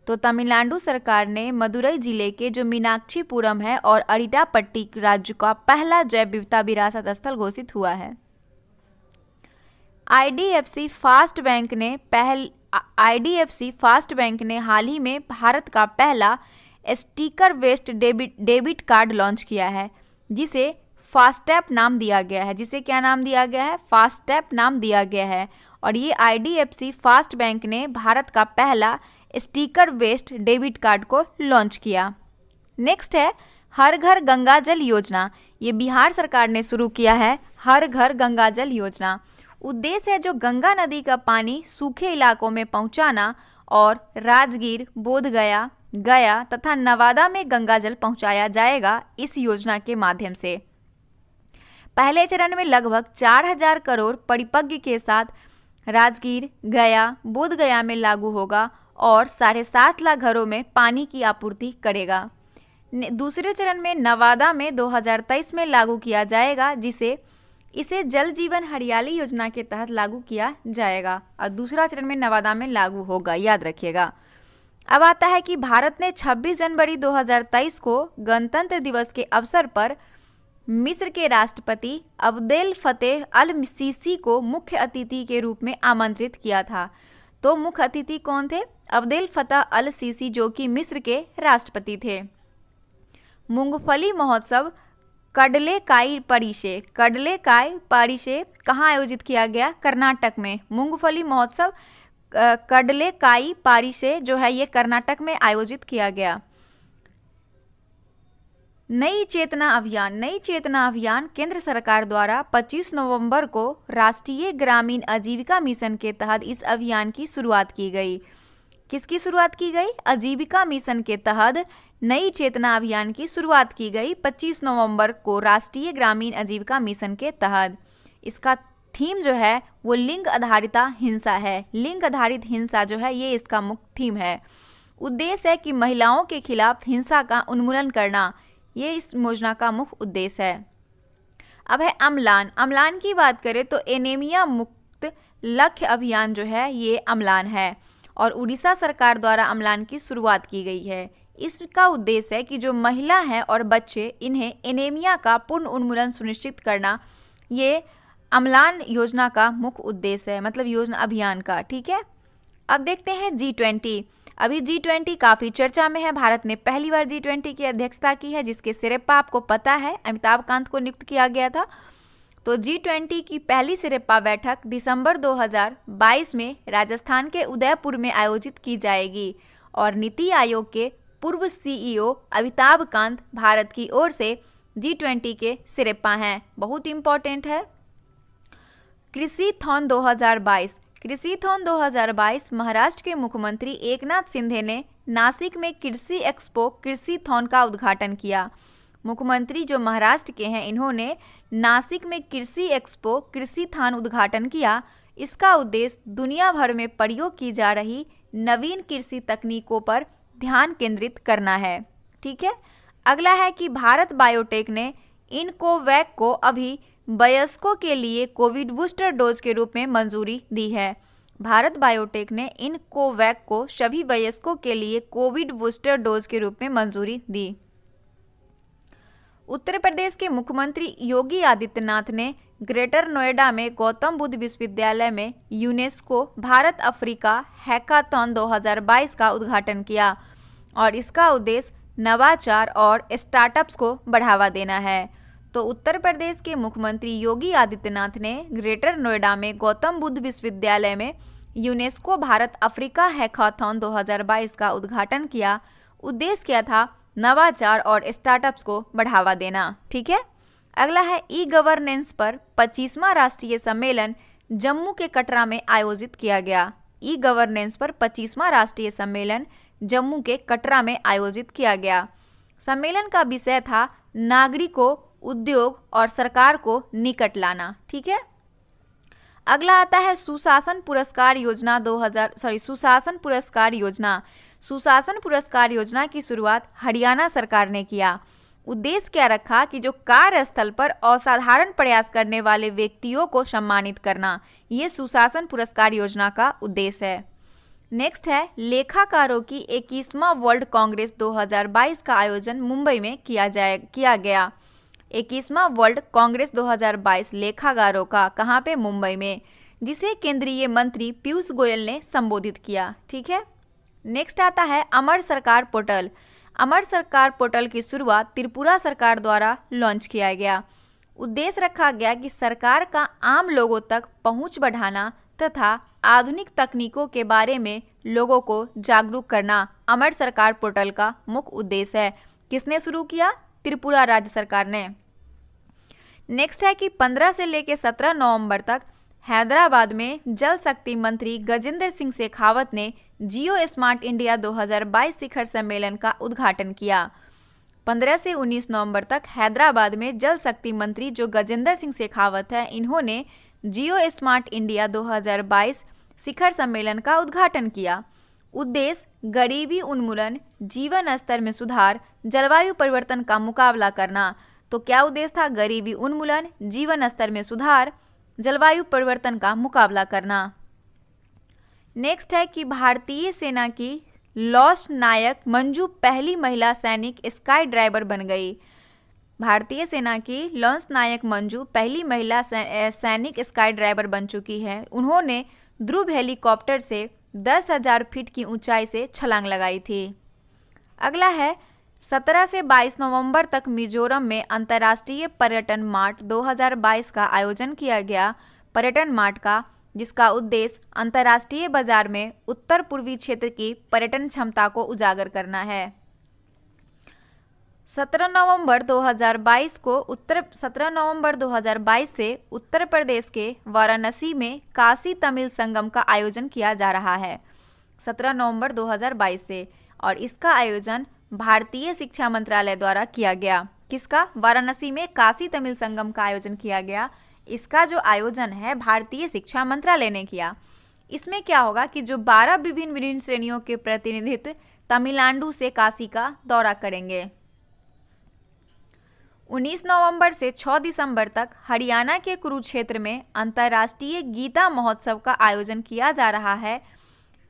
तो तमिलनाडु सरकार ने मदुरई जिले के जो मीनाक्षीपुरम है और अड़ीटापट्टी राज्य का पहला जैव विविधता विरासत स्थल घोषित हुआ है आईडीएफसी फास्ट बैंक ने पहल आईडीएफसी फास्ट बैंक ने हाल ही में भारत का पहला sticker waste debit debit card launch किया है जिसे फास्टैप नाम दिया गया है जिसे क्या नाम दिया गया है फास्टैप नाम दिया गया है और ये आईडीएफसी फास्ट बैंक ने भारत का पहला स्टिकर वेस्ट डेबिट कार्ड को लॉन्च किया नेक्स्ट है हर घर गंगा जल योजना ये बिहार सरकार ने शुरू किया है हर घर गंगा जल योजना उद्देश्य है जो गंगा नदी का पानी सूखे इलाकों में पहुंचाना और राजगीर बोधगया गया तथा नवादा में गंगाजल पहुंचाया जाएगा इस योजना के माध्यम से पहले चरण में लगभग 4000 करोड़ परिपज्ञ के साथ राजगीर गया बोध गया में लागू होगा और साढ़े सात लाख घरों में पानी की आपूर्ति करेगा दूसरे चरण में नवादा में 2023 में लागू किया जाएगा जिसे इसे जल जीवन हरियाली योजना के तहत लागू किया जाएगा और दूसरा चरण में नवादा में लागू होगा याद रखिएगा अब आता है कि भारत ने 26 जनवरी 2023 को गणतंत्र दिवस के अवसर पर मिस्र के राष्ट्रपति अब्देल फतेह अल सीसी को मुख्य अतिथि के रूप में आमंत्रित किया था तो मुख्य अतिथि कौन थे अब्देल फतेह अल सीसी जो कि मिस्र के राष्ट्रपति थे मूंगफली महोत्सव कडले काई परिशे कडले काई परिशे कहाँ आयोजित किया गया कर्नाटक में मूंगफली महोत्सव कडले काई पारी से जो है ये कर्नाटक में आयोजित किया गया नई चेतना अभियान नई चेतना अभियान केंद्र सरकार द्वारा 25 नवंबर को राष्ट्रीय ग्रामीण आजीविका मिशन के तहत इस अभियान की शुरुआत की गई किसकी शुरुआत की गई आजीविका मिशन के तहत नई चेतना अभियान की शुरुआत की गई 25 नवंबर को राष्ट्रीय ग्रामीण आजीविका मिशन के तहत इसका थीम जो है वो लिंग आधारिता हिंसा है लिंग आधारित हिंसा जो है ये इसका मुख्य थीम है उद्देश्य है कि महिलाओं के खिलाफ हिंसा का उन्मूलन करना ये इस योजना का मुख्य उद्देश्य है अब है अम्लान अम्लान की बात करें तो एनेमिया मुक्त लक्ष्य अभियान जो है ये अम्लान है और उड़ीसा सरकार द्वारा अम्लान की शुरुआत की गई है इसका उद्देश्य है कि जो महिला हैं और बच्चे इन्हें एनेमिया का पूर्ण उन्मूलन सुनिश्चित करना ये अम्लान योजना का मुख्य उद्देश्य है मतलब योजना अभियान का ठीक है अब देखते हैं जी ट्वेंटी अभी जी ट्वेंटी काफ़ी चर्चा में है भारत ने पहली बार जी ट्वेंटी की अध्यक्षता की है जिसके सिरेप्पा आपको पता है अमिताभ कांत को नियुक्त किया गया था तो जी ट्वेंटी की पहली सिरेप्पा बैठक दिसंबर 2022 में राजस्थान के उदयपुर में आयोजित की जाएगी और नीति आयोग के पूर्व सीईओ e अमिताभ कांत भारत की ओर से जी ट्वेंटी के सिरेप्पा हैं बहुत इंपॉर्टेंट है कृषि थॉन 2022 कृषि थॉन 2022 महाराष्ट्र के मुख्यमंत्री एकनाथ सिंधे ने नासिक में कृषि एक्सपो कृषि थॉन का उद्घाटन किया मुख्यमंत्री जो महाराष्ट्र के हैं इन्होंने नासिक में कृषि एक्सपो कृषि थान उद्घाटन किया इसका उद्देश्य दुनिया भर में प्रयोग की जा रही नवीन कृषि तकनीकों पर ध्यान केंद्रित करना है ठीक है अगला है कि भारत बायोटेक ने इनकोवैक को अभी वयस्कों के लिए कोविड बूस्टर डोज के रूप में मंजूरी दी है भारत बायोटेक ने इन कोवैक को सभी वयस्कों के लिए कोविड बूस्टर डोज के रूप में मंजूरी दी उत्तर प्रदेश के मुख्यमंत्री योगी आदित्यनाथ ने ग्रेटर नोएडा में गौतम बुद्ध विश्वविद्यालय में यूनेस्को भारत अफ्रीका हैकाथन 2022 का उद्घाटन किया और इसका उद्देश्य नवाचार और स्टार्टअप्स को बढ़ावा देना है तो उत्तर प्रदेश के मुख्यमंत्री योगी आदित्यनाथ ने ग्रेटर नोएडा में गौतम बुद्ध विश्वविद्यालय में यूनेस्को भारत अफ्रीका हैकाथॉन 2022 का उद्घाटन किया उद्देश्य क्या था नवाचार और स्टार्टअप्स को बढ़ावा देना ठीक है अगला है ई गवर्नेंस पर 25वां राष्ट्रीय सम्मेलन जम्मू के कटरा में आयोजित किया गया ई गवर्नेंस पर 25वां राष्ट्रीय सम्मेलन जम्मू के कटरा में आयोजित किया गया सम्मेलन का विषय था नागरिकों उद्योग और सरकार को निकट लाना ठीक है अगला आता है सुशासन पुरस्कार योजना 2000 सॉरी सुशासन पुरस्कार योजना सुशासन पुरस्कार योजना की शुरुआत हरियाणा सरकार ने किया उद्देश्य क्या रखा कि जो कार्यस्थल पर असाधारण प्रयास करने वाले व्यक्तियों को सम्मानित करना ये सुशासन पुरस्कार योजना का उद्देश्य है नेक्स्ट है लेखाकारों की इक्कीसवा वर्ल्ड कांग्रेस 2022 का आयोजन मुंबई में किया जाए किया गया इक्कीसवा वर्ल्ड कांग्रेस 2022 लेखागारों का कहाँ पे मुंबई में जिसे केंद्रीय मंत्री पीयूष गोयल ने संबोधित किया ठीक है नेक्स्ट आता है अमर सरकार पोर्टल अमर सरकार पोर्टल की शुरुआत त्रिपुरा सरकार द्वारा लॉन्च किया गया उद्देश्य रखा गया कि सरकार का आम लोगों तक पहुंच बढ़ाना तथा आधुनिक तकनीकों के बारे में लोगों को जागरूक करना अमर सरकार पोर्टल का मुख्य उद्देश्य है किसने शुरू किया त्रिपुरा राज्य सरकार ने नेक्स्ट है कि 15 से लेकर 17 नवंबर तक हैदराबाद में जल शक्ति मंत्री गजेंद्र सिंह शेखावत ने जियो स्मार्ट इंडिया 2022 शिखर सम्मेलन का उद्घाटन किया 15 से 19 नवंबर तक हैदराबाद में जल शक्ति मंत्री जो गजेंद्र सिंह शेखावत है इन्होंने जियो स्मार्ट इंडिया 2022 शिखर सम्मेलन का उद्घाटन किया उद्देश्य गरीबी उन्मूलन जीवन स्तर में सुधार जलवायु परिवर्तन का मुकाबला करना तो क्या उद्देश्य था गरीबी उन्मूलन जीवन स्तर में सुधार जलवायु परिवर्तन का मुकाबला करना नेक्स्ट है कि भारतीय सेना की लॉस्ट नायक मंजू पहली महिला सैनिक स्काई ड्राइवर बन गई भारतीय सेना की लॉन्स नायक मंजू पहली महिला सैनिक स्काई ड्राइवर बन चुकी है उन्होंने ध्रुव हेलीकॉप्टर से दस हजार फीट की ऊंचाई से छलांग लगाई थी अगला है 17 से 22 नवंबर तक मिजोरम में अंतर्राष्ट्रीय पर्यटन मार्ट 2022 का आयोजन किया गया पर्यटन मार्ट का जिसका उद्देश्य अंतर्राष्ट्रीय बाजार में उत्तर पूर्वी क्षेत्र की पर्यटन क्षमता को उजागर करना है 17 नवंबर 2022 को उत्तर 17 नवंबर 2022 से उत्तर प्रदेश के वाराणसी में काशी तमिल संगम का आयोजन किया जा रहा है 17 नवंबर 2022 से और इसका आयोजन भारतीय शिक्षा मंत्रालय द्वारा किया गया किसका वाराणसी में काशी तमिल संगम का आयोजन किया गया इसका जो आयोजन है भारतीय शिक्षा मंत्रालय ने किया इसमें क्या होगा कि जो 12 विभिन्न विभिन्न श्रेणियों के प्रतिनिधित्व तमिलनाडु से काशी का दौरा करेंगे 19 नवंबर से 6 दिसंबर तक हरियाणा के कुरुक्षेत्र में अंतर्राष्ट्रीय गीता महोत्सव का आयोजन किया जा रहा है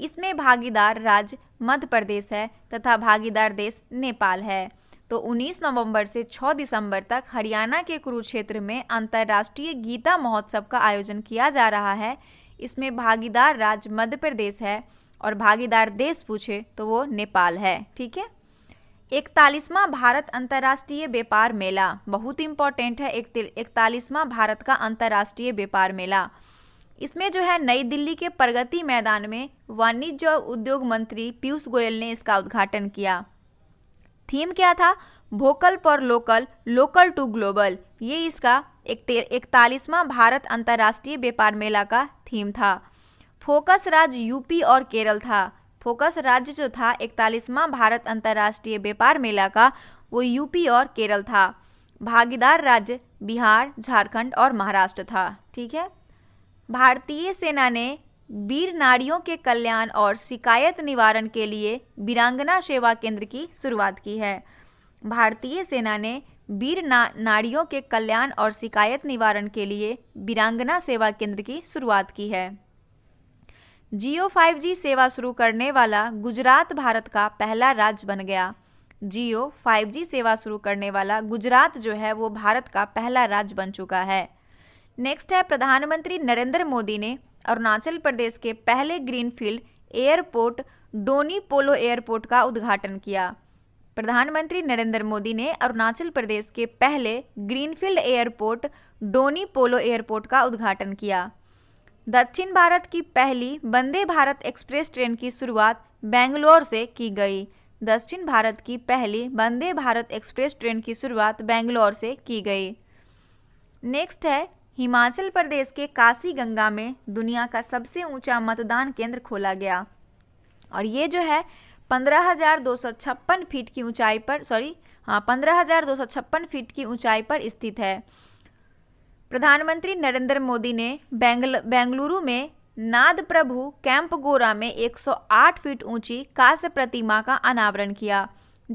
इसमें भागीदार राज्य मध्य प्रदेश है तथा भागीदार देश नेपाल है तो 19 नवंबर से 6 दिसंबर तक हरियाणा के कुरुक्षेत्र में अंतर्राष्ट्रीय गीता महोत्सव का आयोजन किया जा रहा है इसमें भागीदार राज्य मध्य प्रदेश है और भागीदार देश पूछे तो वो नेपाल है ठीक है इकतालीसवां भारत अंतर्राष्ट्रीय व्यापार मेला बहुत इंपॉर्टेंट है इकतालीसवा भारत का अंतर्राष्ट्रीय व्यापार मेला इसमें जो है नई दिल्ली के प्रगति मैदान में वाणिज्य और उद्योग मंत्री पीयूष गोयल ने इसका उद्घाटन किया थीम क्या था वोकल पर लोकल लोकल टू ग्लोबल ये इसका इकतालीसवा भारत अंतर्राष्ट्रीय व्यापार मेला का थीम था फोकस राज्य यूपी और केरल था फोकस राज्य जो था इकतालीसवां भारत अंतर्राष्ट्रीय व्यापार मेला का वो यूपी और केरल था भागीदार राज्य बिहार झारखंड और महाराष्ट्र था ठीक है भारतीय सेना ने वीर नारियों के कल्याण और शिकायत निवारण के लिए वीरांगना सेवा केंद्र की शुरुआत की है भारतीय सेना ने वीर ना, नारियों के कल्याण और शिकायत निवारण के लिए वीरांगना सेवा केंद्र की शुरुआत की है जियो 5G सेवा शुरू करने वाला गुजरात भारत का पहला राज्य बन गया जियो 5G सेवा शुरू करने वाला गुजरात जो है वो भारत का पहला राज्य बन चुका है नेक्स्ट है प्रधानमंत्री नरेंद्र मोदी ने अरुणाचल प्रदेश के पहले greenfield airport Donyi Polo airport का उद्घाटन किया प्रधानमंत्री नरेंद्र मोदी ने अरुणाचल प्रदेश के पहले greenfield airport Donyi Polo airport का उद्घाटन किया दक्षिण भारत की पहली वंदे भारत एक्सप्रेस ट्रेन की शुरुआत बेंगलोर से की गई दक्षिण भारत की पहली वंदे भारत एक्सप्रेस ट्रेन की शुरुआत बेंगलोर से की गई नेक्स्ट है हिमाचल प्रदेश के काशी गंगा में दुनिया का सबसे ऊंचा मतदान केंद्र खोला गया और ये जो है पंद्रह हजार दो सौ छप्पन फीट की ऊंचाई पर सॉरी हाँ पंद्रह हजार दो सौ छप्पन फीट की ऊंचाई पर स्थित है प्रधानमंत्री नरेंद्र मोदी ने बेंगल बेंगलुरु में नाद प्रभु कैंप गोरा में 108 फीट ऊंची कांस्य प्रतिमा का अनावरण किया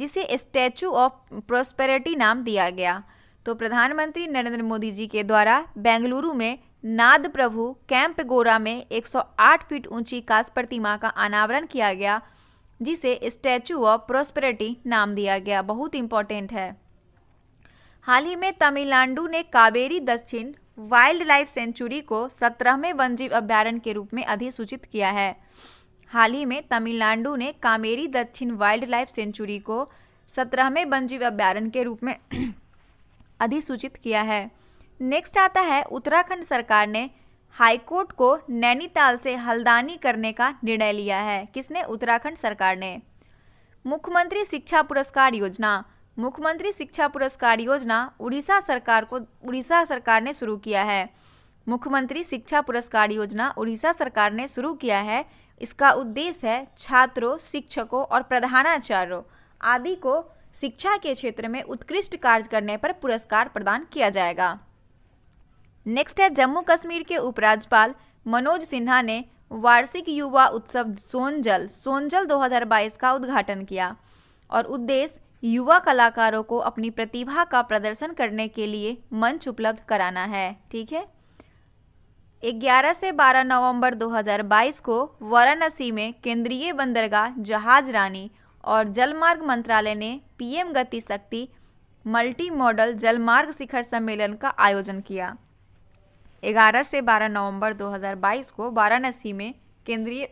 जिसे स्टैचू ऑफ प्रोस्पेरिटी नाम दिया गया तो प्रधानमंत्री नरेंद्र मोदी जी के द्वारा बेंगलुरु में नाद प्रभु कैंप गोरा में 108 फीट ऊंची कांस्य प्रतिमा का अनावरण किया गया जिसे स्टैचू ऑफ प्रोस्पेरिटी नाम दिया गया बहुत इंपॉर्टेंट है हाल ही में तमिलनाडु ने कावेरी दक्षिण वाइल्ड लाइफ सेंचुरी को सत्रहवें वन्यजीव अभ्यारण्य के रूप में अधिसूचित किया है हाल ही में तमिलनाडु ने कामेरी दक्षिण वाइल्ड लाइफ सेंचुरी को सत्रहवें वन्यजीव अभ्यारण्य के रूप में *clears throat* अधिसूचित किया है नेक्स्ट आता है उत्तराखंड सरकार ने हाईकोर्ट को नैनीताल से हल्दानी करने का निर्णय लिया है किसने उत्तराखंड सरकार ने मुख्यमंत्री शिक्षा पुरस्कार योजना मुख्यमंत्री शिक्षा पुरस्कार योजना उड़ीसा सरकार को उड़ीसा सरकार ने शुरू किया है मुख्यमंत्री शिक्षा पुरस्कार योजना उड़ीसा सरकार ने शुरू किया है इसका उद्देश्य है छात्रों शिक्षकों और प्रधानाचार्यों आदि को शिक्षा के क्षेत्र में उत्कृष्ट कार्य करने पर पुरस्कार प्रदान किया जाएगा नेक्स्ट है जम्मू कश्मीर के उपराज्यपाल मनोज सिन्हा ने वार्षिक युवा उत्सव सोनजल सोनजल 2022 का उद्घाटन किया और उद्देश्य युवा कलाकारों को अपनी प्रतिभा का प्रदर्शन करने के लिए मंच उपलब्ध कराना है ठीक है 11 से 12 नवंबर 2022 को वाराणसी में केंद्रीय बंदरगाह जहाज रानी और जलमार्ग मंत्रालय ने पीएम गति शक्ति मल्टी मॉडल जलमार्ग शिखर सम्मेलन का आयोजन किया 11 से 12 नवंबर 2022 को वाराणसी में केंद्रीय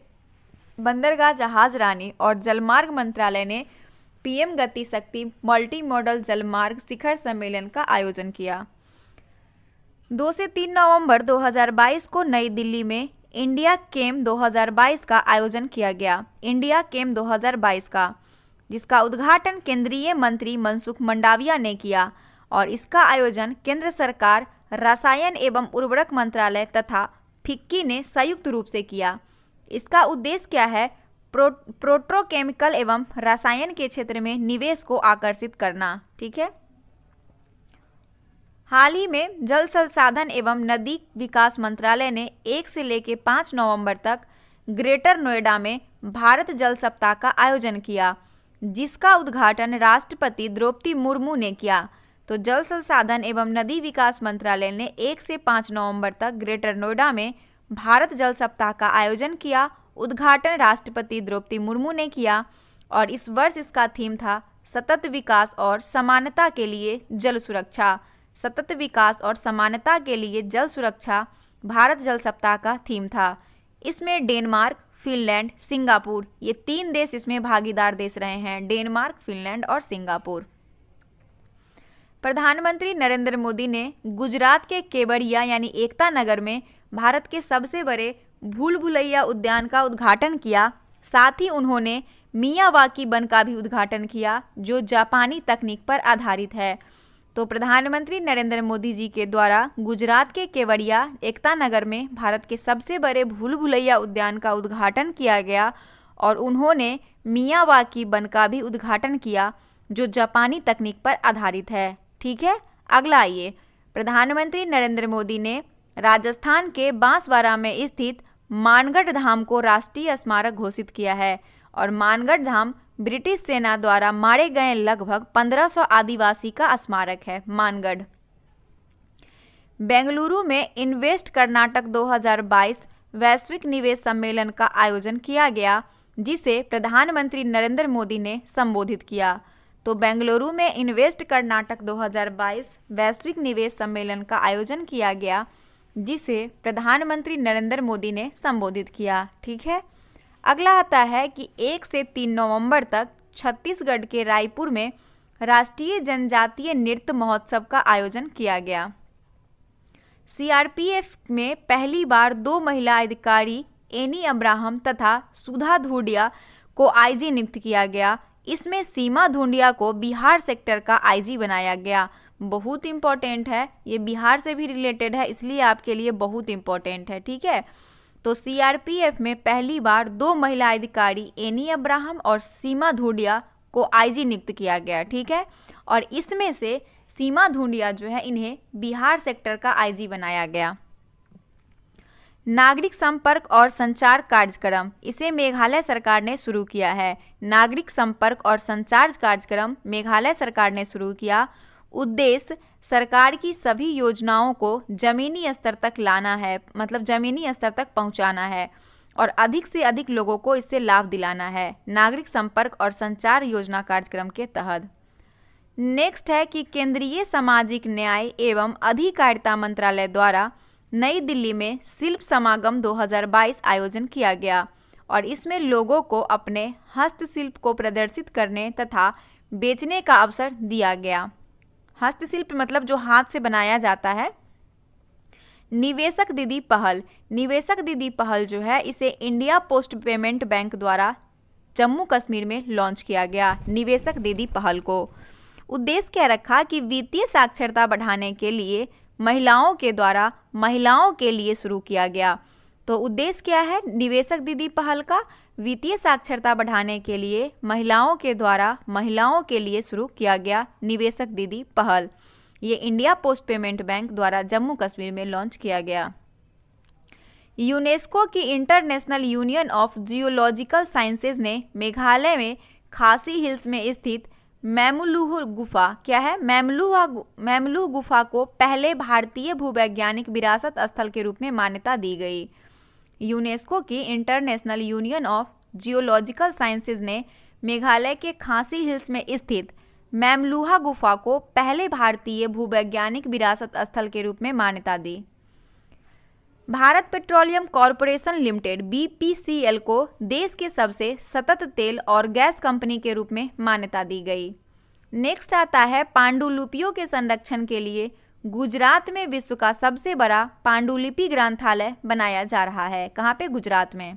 बंदरगाह जहाज रानी और जलमार्ग मंत्रालय ने पीएम गति शक्ति मल्टी मॉडल जलमार्ग शिखर सम्मेलन का आयोजन किया दो से तीन नवंबर 2022 को नई दिल्ली में इंडिया केम 2022 का आयोजन किया गया इंडिया केम 2022 का जिसका उद्घाटन केंद्रीय मंत्री मनसुख मंडाविया ने किया और इसका आयोजन केंद्र सरकार रसायन एवं उर्वरक मंत्रालय तथा फिक्की ने संयुक्त रूप से किया इसका उद्देश्य क्या है प्रो प्रोट्रोकेमिकल एवं रसायन के क्षेत्र में निवेश को आकर्षित करना ठीक है हाल ही में जल संसाधन एवं नदी विकास मंत्रालय ने एक से लेकर पांच नवंबर तक ग्रेटर नोएडा में भारत जल सप्ताह का आयोजन किया जिसका उद्घाटन राष्ट्रपति द्रौपदी मुर्मू ने किया तो जल संसाधन एवं नदी विकास मंत्रालय ने एक से पांच नवंबर तक ग्रेटर नोएडा में भारत जल सप्ताह का आयोजन किया उद्घाटन राष्ट्रपति द्रौपदी मुर्मू ने किया और इस वर्ष इसका थीम था सतत विकास और समानता के लिए जल सुरक्षा सतत विकास और समानता के लिए जल सुरक्षा भारत जल सप्ताह का थीम था इसमें डेनमार्क फिनलैंड सिंगापुर ये तीन देश इसमें भागीदार देश रहे हैं डेनमार्क फिनलैंड और सिंगापुर प्रधानमंत्री नरेंद्र मोदी ने गुजरात के केवड़िया यानी एकता नगर में भारत के सबसे बड़े भूल भुलैया उद्यान का उद्घाटन किया साथ ही उन्होंने मियावाकी वन का भी उद्घाटन किया जो जापानी तकनीक पर आधारित है तो प्रधानमंत्री नरेंद्र मोदी जी के द्वारा गुजरात के केवड़िया एकता नगर में भारत के सबसे बड़े भूल भुलैया उद्यान का उद्घाटन किया गया और उन्होंने मियावाकी वन का भी उद्घाटन किया जो जापानी तकनीक पर आधारित है ठीक है अगला आइए प्रधानमंत्री नरेंद्र मोदी ने राजस्थान के बांसवाड़ा में स्थित मानगढ़ धाम को राष्ट्रीय स्मारक घोषित किया है और मानगढ़ धाम ब्रिटिश सेना द्वारा मारे गए लगभग 1500 आदिवासी का स्मारक है मानगढ़ बेंगलुरु में इन्वेस्ट कर्नाटक 2022 वैश्विक निवेश सम्मेलन का आयोजन किया गया जिसे प्रधानमंत्री नरेंद्र मोदी ने संबोधित किया तो बेंगलुरु में इन्वेस्ट कर्नाटक 2022 वैश्विक निवेश सम्मेलन का आयोजन किया गया जिसे प्रधानमंत्री नरेंद्र मोदी ने संबोधित किया ठीक है अगला आता है कि एक से तीन नवंबर तक छत्तीसगढ़ के रायपुर में राष्ट्रीय जनजातीय नृत्य महोत्सव का आयोजन किया गया सीआरपीएफ में पहली बार दो महिला अधिकारी एनी अब्राहम तथा सुधा धूडिया को आईजी नियुक्त किया गया इसमें सीमा धूंडिया को बिहार सेक्टर का आईजी बनाया गया बहुत इंपॉर्टेंट है ये बिहार से भी रिलेटेड है इसलिए आपके लिए बहुत इंपॉर्टेंट है ठीक है तो सीआरपीएफ में पहली बार दो महिला अधिकारी एनी अब्राहम और सीमा धुंडिया को आईजी नियुक्त किया गया ठीक है और इसमें से सीमा धुंडिया जो है इन्हें बिहार सेक्टर का आईजी बनाया गया नागरिक संपर्क और संचार कार्यक्रम इसे मेघालय सरकार ने शुरू किया है नागरिक संपर्क और संचार कार्यक्रम मेघालय सरकार ने शुरू किया उद्देश्य सरकार की सभी योजनाओं को जमीनी स्तर तक लाना है मतलब जमीनी स्तर तक पहुंचाना है और अधिक से अधिक लोगों को इससे लाभ दिलाना है नागरिक संपर्क और संचार योजना कार्यक्रम के तहत नेक्स्ट है कि केंद्रीय सामाजिक न्याय एवं अधिकारिता मंत्रालय द्वारा नई दिल्ली में शिल्प समागम 2022 आयोजन किया गया और इसमें लोगों को अपने हस्तशिल्प को प्रदर्शित करने तथा बेचने का अवसर दिया गया हस्तशिल्प मतलब जो हाथ से बनाया जाता है निवेशक दीदी पहल निवेशक दीदी पहल जो है इसे इंडिया पोस्ट पेमेंट बैंक द्वारा जम्मू कश्मीर में लॉन्च किया गया निवेशक दीदी पहल को उद्देश्य क्या रखा कि वित्तीय साक्षरता बढ़ाने के लिए महिलाओं के द्वारा महिलाओं के लिए शुरू किया गया तो उद्देश्य क्या है निवेशक दीदी पहल का वित्तीय साक्षरता बढ़ाने के लिए महिलाओं के द्वारा महिलाओं के लिए शुरू किया गया निवेशक दीदी पहल ये इंडिया पोस्ट पेमेंट बैंक द्वारा जम्मू कश्मीर में लॉन्च किया गया यूनेस्को की international union of geological sciences ने मेघालय में खासी हिल्स में स्थित मैमलूह गुफा क्या है मैमलूह मैमलूह गुफा को पहले भारतीय भूवैज्ञानिक विरासत स्थल के रूप में मान्यता दी गई यूनेस्को की international union of geological sciences ने मेघालय के खांसी हिल्स में स्थित मैमलुहा गुफा को पहले भारतीय भूवैज्ञानिक विरासत स्थल के रूप में मान्यता दी Bharat petroleum corporation limited B को देश के सबसे सतत तेल और गैस कंपनी के रूप में मान्यता दी गई नेक्स्ट आता है पांडुलिपियों के संरक्षण के लिए गुजरात में विश्व का सबसे बड़ा पांडुलिपि ग्रंथालय बनाया जा रहा है कहाँ पे गुजरात में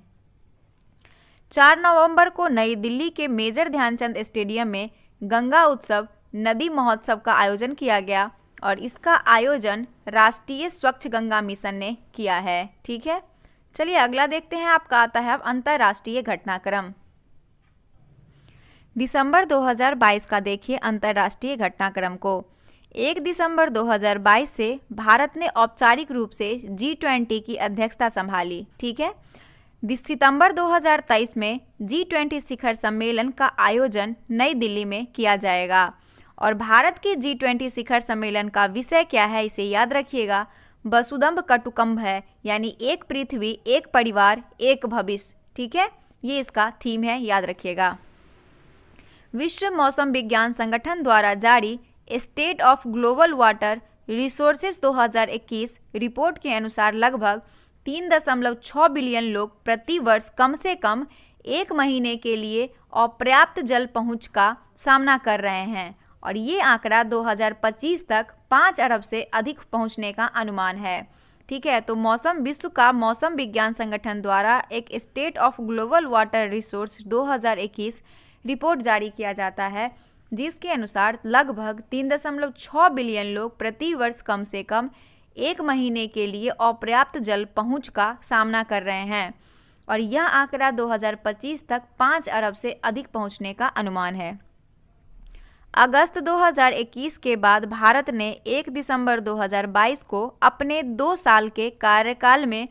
चार नवंबर को नई दिल्ली के मेजर ध्यानचंद स्टेडियम में गंगा उत्सव नदी महोत्सव का आयोजन किया गया और इसका आयोजन राष्ट्रीय स्वच्छ गंगा मिशन ने किया है ठीक है चलिए अगला देखते हैं आपका आता है अब अंतर्राष्ट्रीय घटनाक्रम दिसंबर 2022 का देखिए अंतर्राष्ट्रीय घटनाक्रम को एक दिसंबर 2022 से भारत ने औपचारिक रूप से जी ट्वेंटी की अध्यक्षता संभाली ठीक है सितंबर 2023 में जी ट्वेंटी शिखर सम्मेलन का आयोजन नई दिल्ली में किया जाएगा और भारत के जी ट्वेंटी शिखर सम्मेलन का विषय क्या है इसे याद रखिएगा वसुदम्ब कटुकम्भ है यानी एक पृथ्वी एक परिवार एक भविष्य ठीक है ये इसका थीम है याद रखिएगा विश्व मौसम विज्ञान संगठन द्वारा जारी state of global water resources 2021 report के अनुसार लगभग तीन दशमलव छः बिलियन लोग प्रति वर्ष कम से कम एक महीने के लिए अपर्याप्त जल पहुंच का सामना कर रहे हैं और ये आंकड़ा 2025 तक 5 अरब से अधिक पहुंचने का अनुमान है ठीक है तो मौसम विश्व का मौसम विज्ञान संगठन द्वारा एक state of global water resource 2021 report जारी किया जाता है जिसके अनुसार लगभग 3.6 बिलियन लोग प्रति वर्ष कम से कम एक महीने के लिए अपर्याप्त जल पहुंच का सामना कर रहे हैं और यह आंकड़ा 2025 तक 5 अरब से अधिक पहुंचने का अनुमान है अगस्त 2021 के बाद भारत ने 1 दिसंबर 2022 को अपने दो साल के कार्यकाल में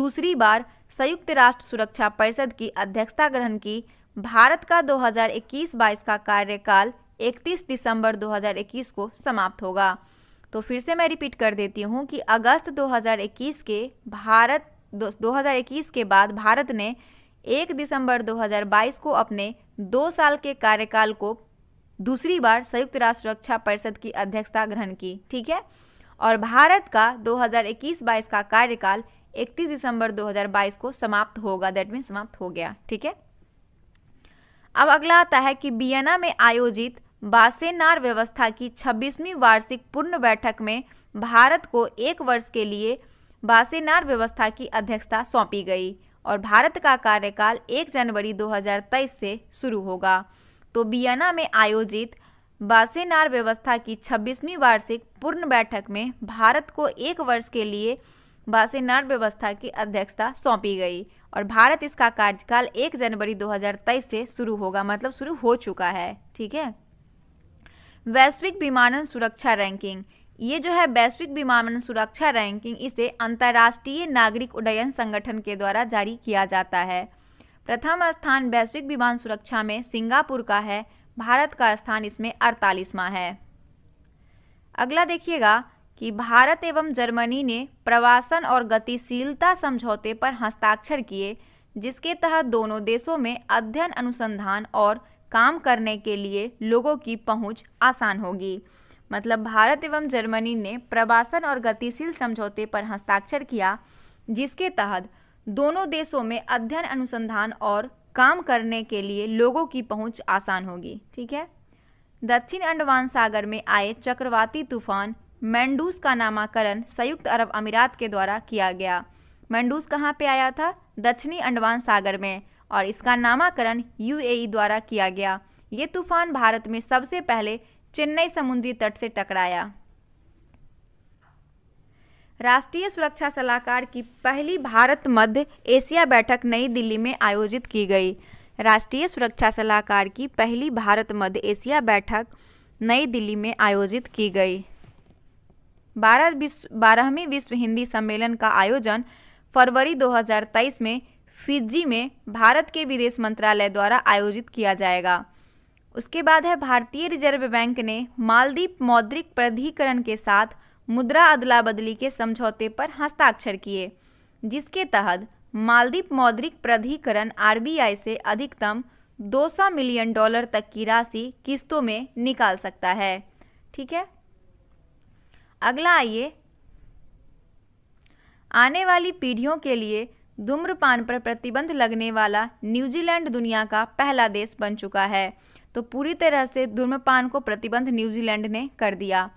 दूसरी बार संयुक्त राष्ट्र सुरक्षा परिषद की अध्यक्षता ग्रहण की भारत का 2021-22 का कार्यकाल 31 दिसंबर 2021 को समाप्त होगा तो फिर से मैं रिपीट कर देती हूँ कि अगस्त 2021 के भारत 2021 के बाद भारत ने 1 दिसंबर 2022 को अपने दो साल के कार्यकाल को दूसरी बार संयुक्त राष्ट्र रक्षा परिषद की अध्यक्षता ग्रहण की ठीक है और भारत का 2021-22 का कार्यकाल 31 दिसंबर 2022 को समाप्त होगा दैट मीन समाप्त हो गया ठीक है अब अगला आता है कि बियना में आयोजित बासेनार व्यवस्था की 26वीं वार्षिक पूर्ण बैठक में भारत को एक वर्ष के लिए बासेनार व्यवस्था की अध्यक्षता सौंपी गई और भारत का कार्यकाल 1 जनवरी 2023 से शुरू होगा तो बियना में आयोजित बासेनार व्यवस्था की 26वीं वार्षिक पूर्ण बैठक में भारत को एक वर्ष के लिए बासेनार व्यवस्था की अध्यक्षता सौंपी गई और भारत इसका कार्यकाल 1 जनवरी 2023 से शुरू होगा मतलब शुरू हो चुका है ठीक है वैश्विक विमानन सुरक्षा रैंकिंग ये जो है वैश्विक विमानन सुरक्षा रैंकिंग इसे अंतर्राष्ट्रीय नागरिक उड्डयन संगठन के द्वारा जारी किया जाता है प्रथम स्थान वैश्विक विमान सुरक्षा में सिंगापुर का है भारत का स्थान इसमें अड़तालीसवां है अगला देखिएगा कि भारत एवं जर्मनी ने प्रवासन और गतिशीलता समझौते पर हस्ताक्षर किए जिसके तहत दोनों देशों में अध्ययन अनुसंधान और काम करने के लिए लोगों की पहुंच आसान होगी मतलब भारत एवं जर्मनी ने प्रवासन और गतिशील समझौते पर हस्ताक्षर किया जिसके तहत दोनों देशों में अध्ययन अनुसंधान और काम करने के लिए लोगों की पहुंच आसान होगी ठीक है दक्षिण अंडमान सागर में आए चक्रवाती तूफान मैंडूस का नामाकरण संयुक्त अरब अमीरात के द्वारा किया गया मैंडूस कहाँ पे आया था दक्षिणी अंडमान सागर में और इसका नामाकरण यूएई द्वारा किया गया ये तूफान भारत में सबसे पहले चेन्नई समुद्री तट से टकराया राष्ट्रीय सुरक्षा सलाहकार की पहली भारत मध्य एशिया बैठक नई दिल्ली में आयोजित की गई राष्ट्रीय सुरक्षा सलाहकार की पहली भारत मध्य एशिया बैठक नई दिल्ली में आयोजित की गई बारह विश्व बारहवीं विश्व हिंदी सम्मेलन का आयोजन फरवरी 2023 में फिजी में भारत के विदेश मंत्रालय द्वारा आयोजित किया जाएगा उसके बाद है भारतीय रिजर्व बैंक ने मालदीप मौद्रिक प्राधिकरण के साथ मुद्रा अदला बदली के समझौते पर हस्ताक्षर किए जिसके तहत मालदीप मौद्रिक प्राधिकरण आर से अधिकतम 200 मिलियन डॉलर तक की राशि किस्तों में निकाल सकता है ठीक है अगला आइए आने वाली पीढ़ियों के लिए धूम्रपान पर प्रतिबंध लगने वाला न्यूजीलैंड दुनिया का पहला देश बन चुका है तो पूरी तरह से धूम्रपान को प्रतिबंध न्यूजीलैंड ने कर दिया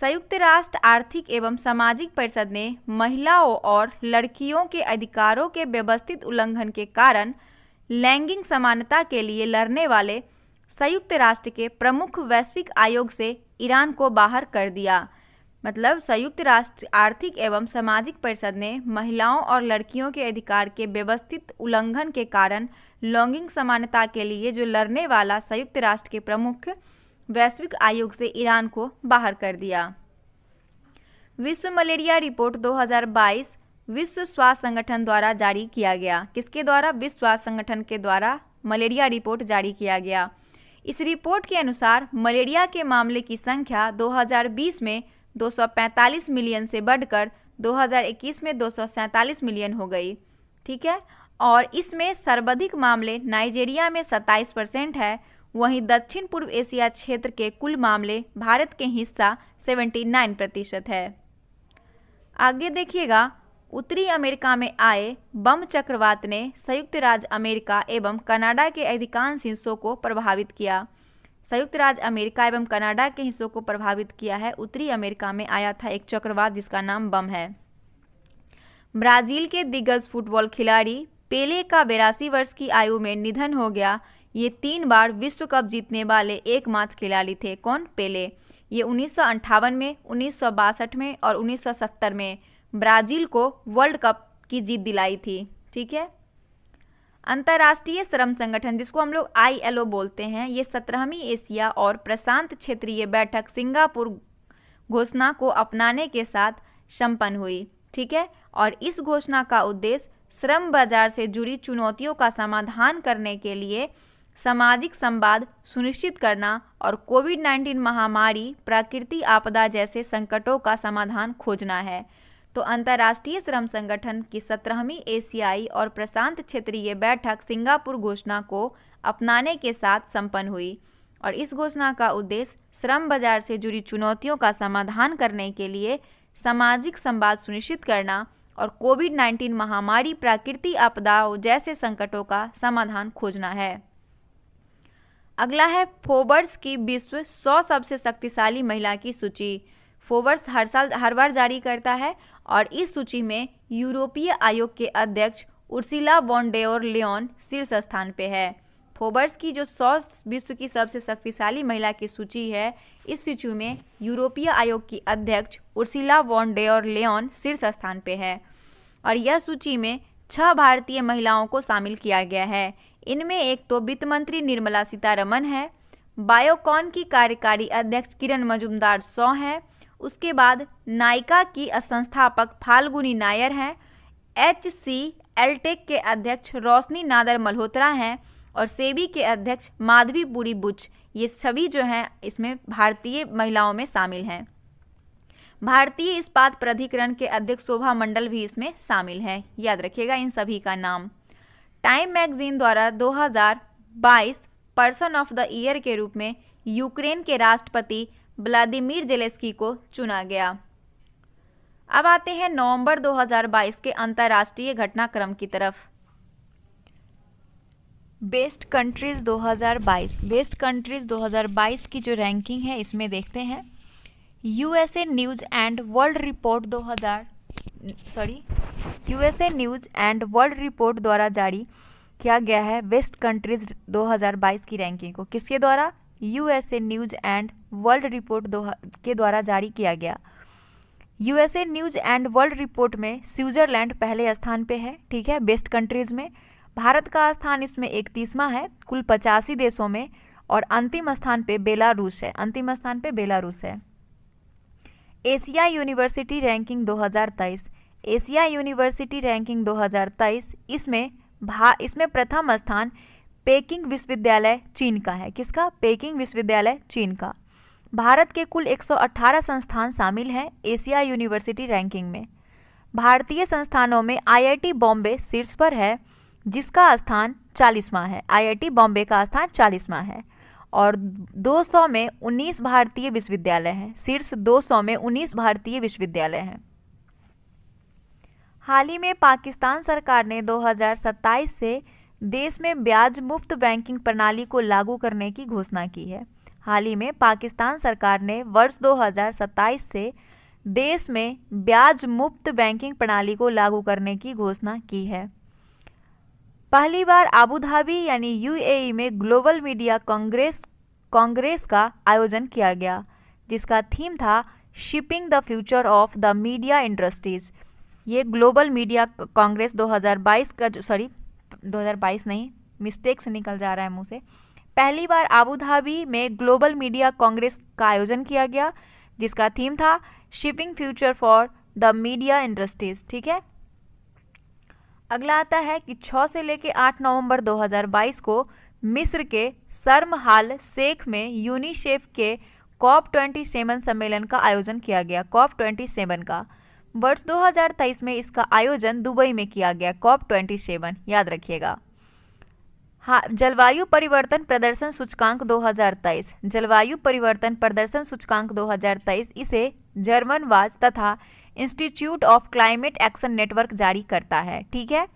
संयुक्त राष्ट्र आर्थिक एवं सामाजिक परिषद ने महिलाओं और लड़कियों के अधिकारों के व्यवस्थित उल्लंघन के कारण लैंगिक समानता के लिए लड़ने वाले संयुक्त राष्ट्र के प्रमुख वैश्विक आयोग से ईरान को बाहर कर दिया मतलब संयुक्त राष्ट्र आर्थिक एवं सामाजिक परिषद ने महिलाओं और लड़कियों के अधिकार के व्यवस्थित उल्लंघन के कारण लॉन्गिंग समानता के लिए जो लड़ने वाला संयुक्त राष्ट्र के प्रमुख वैश्विक आयोग से ईरान को बाहर कर दिया विश्व मलेरिया रिपोर्ट 2022 विश्व स्वास्थ्य संगठन द्वारा जारी किया गया किसके द्वारा विश्व स्वास्थ्य संगठन के द्वारा मलेरिया रिपोर्ट जारी किया गया इस रिपोर्ट के अनुसार मलेरिया के मामले की संख्या 2020 में 245 मिलियन से बढ़कर 2021 में 247 मिलियन हो गई ठीक है और इसमें सर्वाधिक मामले नाइजीरिया में 27 परसेंट है वहीं दक्षिण पूर्व एशिया क्षेत्र के कुल मामले भारत के हिस्सा 79 प्रतिशत है आगे देखिएगा उत्तरी अमेरिका में आए बम चक्रवात ने संयुक्त राज्य अमेरिका एवं कनाडा के अधिकांश हिस्सों को प्रभावित किया संयुक्त राज्य अमेरिका एवं कनाडा के हिस्सों को प्रभावित किया है उत्तरी अमेरिका में आया था एक चक्रवात जिसका नाम बम है ब्राजील के दिग्गज फुटबॉल खिलाड़ी पेले का बेरासी वर्ष की आयु में निधन हो गया ये तीन बार विश्व कप जीतने वाले एकमात्र खिलाड़ी थे कौन पेले ये उन्नीस में उन्नीस में और उन्नीस में ब्राज़ील को वर्ल्ड कप की जीत दिलाई थी ठीक है अंतर्राष्ट्रीय श्रम संगठन जिसको हम लोग आई बोलते हैं ये सत्रहवीं एशिया और प्रशांत क्षेत्रीय बैठक सिंगापुर घोषणा को अपनाने के साथ संपन्न हुई ठीक है और इस घोषणा का उद्देश्य श्रम बाजार से जुड़ी चुनौतियों का समाधान करने के लिए सामाजिक संवाद सुनिश्चित करना और कोविड 19 महामारी प्राकृतिक आपदा जैसे संकटों का समाधान खोजना है तो अंतर्राष्ट्रीय श्रम संगठन की सत्रहवीं एशियाई और प्रशांत क्षेत्रीय बैठक सिंगापुर घोषणा को अपनाने के साथ संपन्न हुई और इस घोषणा का उद्देश्य श्रम बाजार से जुड़ी चुनौतियों का समाधान करने के लिए सामाजिक संवाद सुनिश्चित करना और कोविड 19 महामारी प्राकृतिक आपदाओं जैसे संकटों का समाधान खोजना है अगला है फोबर्स की विश्व 100 सबसे शक्तिशाली महिला की सूची फोबर्स हर साल हर बार जारी करता है और इस सूची में यूरोपीय आयोग के अध्यक्ष उर्सिला वॉन्डेओर लियोन शीर्ष स्थान पे है फोबर्स की जो सौ विश्व की सबसे शक्तिशाली महिला की सूची है इस सूची में यूरोपीय आयोग की अध्यक्ष उर्सिला वॉन्डेओर लियोन शीर्ष स्थान पे है और यह सूची में छह भारतीय महिलाओं को शामिल किया गया है इनमें एक तो वित्त मंत्री निर्मला सीतारमन है बायोकॉन की कार्यकारी अध्यक्ष किरण मजुमदार सौ हैं उसके बाद नायिका की संस्थापक फाल्गुनी नायर हैं एच सी एलटेक के अध्यक्ष रोशनी नादर मल्होत्रा हैं और सेबी के अध्यक्ष माधवी पुरी बुच ये सभी जो हैं इसमें भारतीय महिलाओं में शामिल हैं भारतीय इस्पात प्राधिकरण के अध्यक्ष शोभा मंडल भी इसमें शामिल हैं याद रखिएगा इन सभी का नाम टाइम मैगजीन द्वारा 2022 पर्सन ऑफ द ईयर के रूप में यूक्रेन के राष्ट्रपति व्लादिमिर जेलेस्की को चुना गया अब आते हैं नवंबर 2022 के अंतर्राष्ट्रीय घटनाक्रम की तरफ बेस्ट कंट्रीज़ 2022 बेस्ट कंट्रीज़ 2022 की जो रैंकिंग है इसमें देखते हैं USA news and world report 2000 sorry USA news and world report द्वारा जारी किया गया है बेस्ट कंट्रीज़ 2022 की रैंकिंग को किसके द्वारा USA news and world report के द्वारा जारी किया गया USA news and world report में स्विट्जरलैंड पहले स्थान पे है ठीक है बेस्ट कंट्रीज में भारत का स्थान इसमें इकतीसवा है कुल पचासी देशों में और अंतिम स्थान पे बेलारूस है अंतिम स्थान पे बेलारूस है Asia university ranking 2023 Asia university ranking 2023 इसमें भा इसमें प्रथम स्थान पेकिंग विश्वविद्यालय चीन का है किसका पेकिंग विश्वविद्यालय चीन का भारत के कुल 118 संस्थान शामिल हैं एशिया यूनिवर्सिटी रैंकिंग में भारतीय संस्थानों में आईआईटी बॉम्बे शीर्ष पर है जिसका स्थान चालीसवां है आईआईटी बॉम्बे का स्थान चालीसवां है और 200 में 19 भारतीय विश्वविद्यालय हैं शीर्ष 200 में 19 भारतीय विश्वविद्यालय हैं हाल ही में पाकिस्तान सरकार ने दो से देश में ब्याज मुफ्त बैंकिंग प्रणाली को लागू करने की घोषणा की है हाल ही में पाकिस्तान सरकार ने वर्ष 2027 से देश में ब्याज मुक्त बैंकिंग प्रणाली को लागू करने की घोषणा की है पहली बार आबू धाबी यानी यूएई में ग्लोबल मीडिया कांग्रेस कांग्रेस का आयोजन किया गया जिसका थीम था shipping the future of the media industries ये ग्लोबल मीडिया कांग्रेस 2022 का सॉरी 2022 नहीं मिस्टेक से निकल जा रहा है मुँह से पहली बार आबू धाबी में ग्लोबल मीडिया कांग्रेस का आयोजन किया गया जिसका थीम था shipping future for the media industries ठीक है अगला आता है कि 6 से लेकर 8 नवंबर 2022 को मिस्र के सर्महाल शेख में यूनिसेफ के कॉप ट्वेंटी सेवन सम्मेलन का आयोजन किया गया कॉप ट्वेंटी सेवन का वर्ष 2023 में इसका आयोजन दुबई में किया गया कॉप ट्वेंटी सेवन याद रखिएगा हाँ जलवायु परिवर्तन प्रदर्शन सूचकांक 2023 जलवायु परिवर्तन प्रदर्शन सूचकांक 2023 इसे जर्मन वाज तथा institute of climate action network जारी करता है ठीक है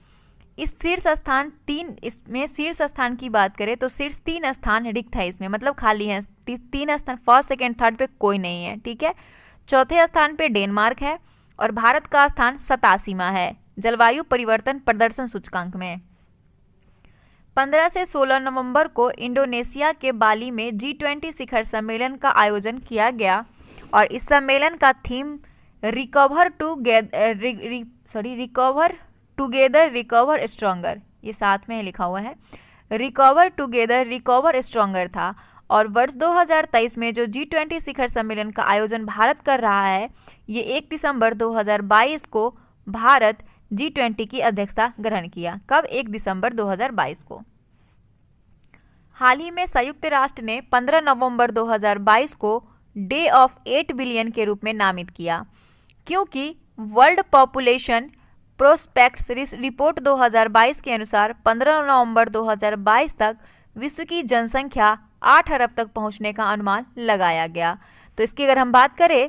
इस शीर्ष स्थान तीन इसमें शीर्ष स्थान की बात करें तो शीर्ष तीन स्थान रिक्त है इसमें मतलब खाली है ती, तीन स्थान फर्स्ट सेकेंड थर्ड पे कोई नहीं है ठीक है चौथे स्थान पे डेनमार्क है और भारत का स्थान सतासीमा है जलवायु परिवर्तन प्रदर्शन सूचकांक में 15 से 16 नवंबर को इंडोनेशिया के बाली में जी ट्वेंटी शिखर सम्मेलन का आयोजन किया गया और इस सम्मेलन का theme recover to sorry recover together recover stronger ये साथ में लिखा हुआ है रिकवर टुगेदर रिकवर स्ट्रॉन्गर था और वर्ष 2023 में जो जी ट्वेंटी शिखर सम्मेलन का आयोजन भारत कर रहा है ये 1 दिसंबर 2022 को भारत जी ट्वेंटी की अध्यक्षता ग्रहण किया कब एक दिसंबर 2022 को हाल ही में संयुक्त राष्ट्र ने 15 नवंबर 2022 को डे ऑफ 8 बिलियन के रूप में नामित किया क्योंकि वर्ल्ड पॉपुलेशन प्रोस्पेक्ट्स रिपोर्ट 2022 के अनुसार 15 नवंबर 2022 तक विश्व की जनसंख्या 8 अरब तक पहुंचने का अनुमान लगाया गया तो इसकी अगर हम बात करें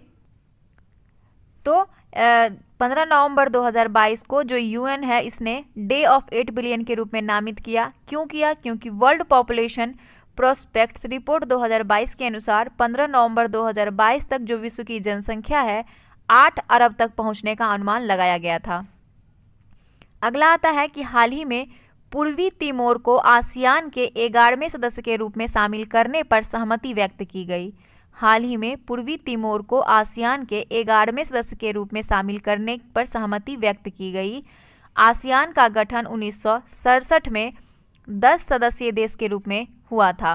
तो पंद्रह नवंबर 2022 को जो यूएन है इसने डे ऑफ एट बिलियन के रूप में नामित किया क्यों किया क्योंकि वर्ल्ड पॉपुलेशन प्रोस्पेक्ट्स रिपोर्ट 2022 के अनुसार 15 नवंबर 2022 तक जो विश्व की जनसंख्या है 8 अरब तक पहुंचने का अनुमान लगाया गया था अगला आता है कि हाल ही में पूर्वी तिमोर को आसियान के ग्यारहवें सदस्य के रूप में शामिल करने पर सहमति व्यक्त की गई हाल ही में पूर्वी तिमोर को आसियान के ग्यारहवें सदस्य के रूप में शामिल करने पर सहमति व्यक्त की गई आसियान का गठन उन्नीस में 10 सदस्यीय देश के रूप में हुआ था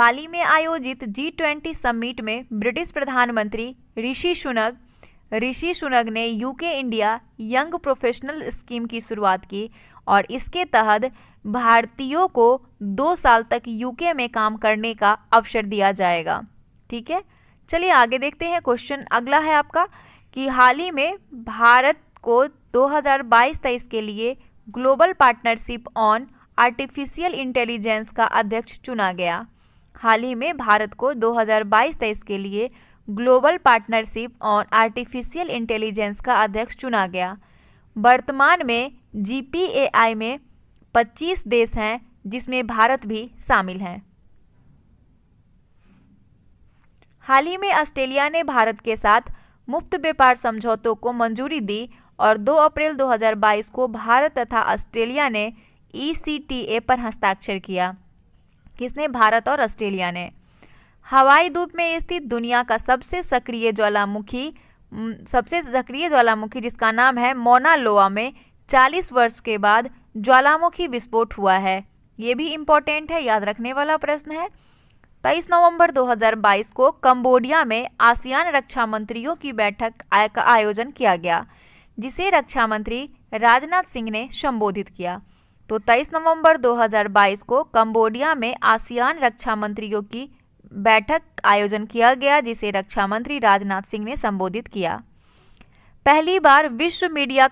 बाली में आयोजित जी ट्वेंटी समिट में ब्रिटिश प्रधानमंत्री ऋषि सुनक ऋषि सुनक ने UK India young professional scheme की शुरुआत की और इसके तहत भारतीयों को दो साल तक यूके में काम करने का अवसर दिया जाएगा ठीक है चलिए आगे देखते हैं क्वेश्चन अगला है आपका कि हाल ही में भारत को 2022-23 के लिए global partnership on artificial intelligence का अध्यक्ष चुना गया हाल ही में भारत को 2022-23 के लिए global partnership on artificial intelligence का अध्यक्ष चुना गया वर्तमान में जी में 25 देश हैं जिसमें भारत भी शामिल है हाल ही में ऑस्ट्रेलिया ने भारत के साथ मुफ्त व्यापार समझौतों को मंजूरी दी और 2 अप्रैल 2022 को भारत तथा ऑस्ट्रेलिया ने ई e पर हस्ताक्षर किया किसने भारत और ऑस्ट्रेलिया ने हवाई द्वीप में स्थित दुनिया का सबसे सक्रिय ज्वालामुखी सबसे सक्रिय ज्वालामुखी जिसका नाम है मोनालोआ में 40 वर्ष के बाद ज्वालामुखी विस्फोट हुआ है ये भी इम्पोर्टेंट है याद रखने वाला प्रश्न है तेईस नवंबर 2022 को कंबोडिया में आसियान रक्षा मंत्रियों की बैठक का आयोजन किया गया जिसे रक्षा मंत्री राजनाथ सिंह ने संबोधित किया तो 23 नवंबर 2022 को कंबोडिया में आसियान रक्षा मंत्रियों की बैठक आयोजन किया गया जिसे रक्षा मंत्री राजनाथ सिंह ने संबोधित किया पहली बार विश्व मीडिया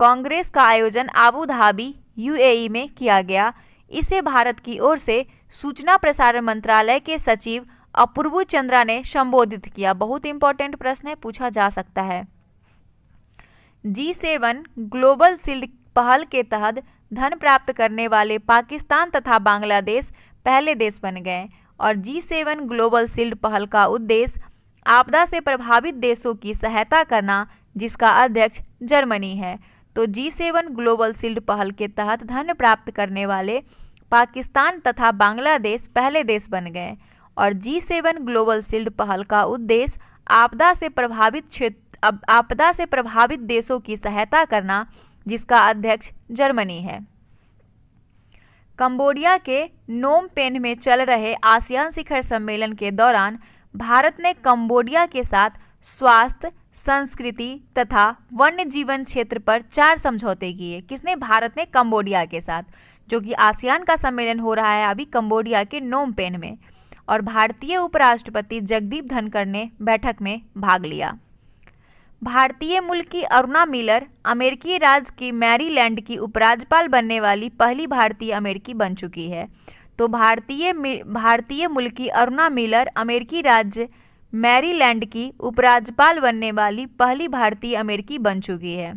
कांग्रेस का आयोजन आबू धाबी यूएई में किया गया इसे भारत की ओर से सूचना प्रसारण मंत्रालय के सचिव अपूर्व चंद्रा ने संबोधित किया बहुत इंपॉर्टेंट प्रश्न है पूछा जा सकता है जी सेवन ग्लोबल सील्ड पहल के तहत धन प्राप्त करने वाले पाकिस्तान तथा बांग्लादेश पहले देश बन गए और जी सेवन ग्लोबल सील्ड पहल का उद्देश्य आपदा से प्रभावित देशों की सहायता करना जिसका अध्यक्ष जर्मनी है तो जी सेवन ग्लोबल सील्ड पहल के तहत धन प्राप्त करने वाले पाकिस्तान तथा बांग्लादेश पहले देश बन गए और जी सेवन ग्लोबल सील्ड पहल का उद्देश्य आपदा से प्रभावित क्षेत्र आपदा से प्रभावित देशों की सहायता करना जिसका अध्यक्ष जर्मनी है कंबोडिया के नोम पेन में चल रहे आसियान शिखर सम्मेलन के दौरान भारत ने कंबोडिया के साथ स्वास्थ्य संस्कृति तथा वन्य जीवन क्षेत्र पर चार समझौते किए किसने भारत ने कंबोडिया के साथ जो कि आसियान का सम्मेलन हो रहा है अभी कंबोडिया के नोम पेन में और भारतीय उपराष्ट्रपति जगदीप धनखड़ ने बैठक में भाग लिया भारतीय मूल की अरुणा मिलर अमेरिकी राज्य की मैरीलैंड की उपराज्यपाल बनने वाली पहली भारतीय अमेरिकी बन चुकी है तो भारतीय भारतीय मूल की अरुणा मिलर अमेरिकी राज्य मैरीलैंड की उपराज्यपाल बनने वाली पहली भारतीय अमेरिकी बन चुकी है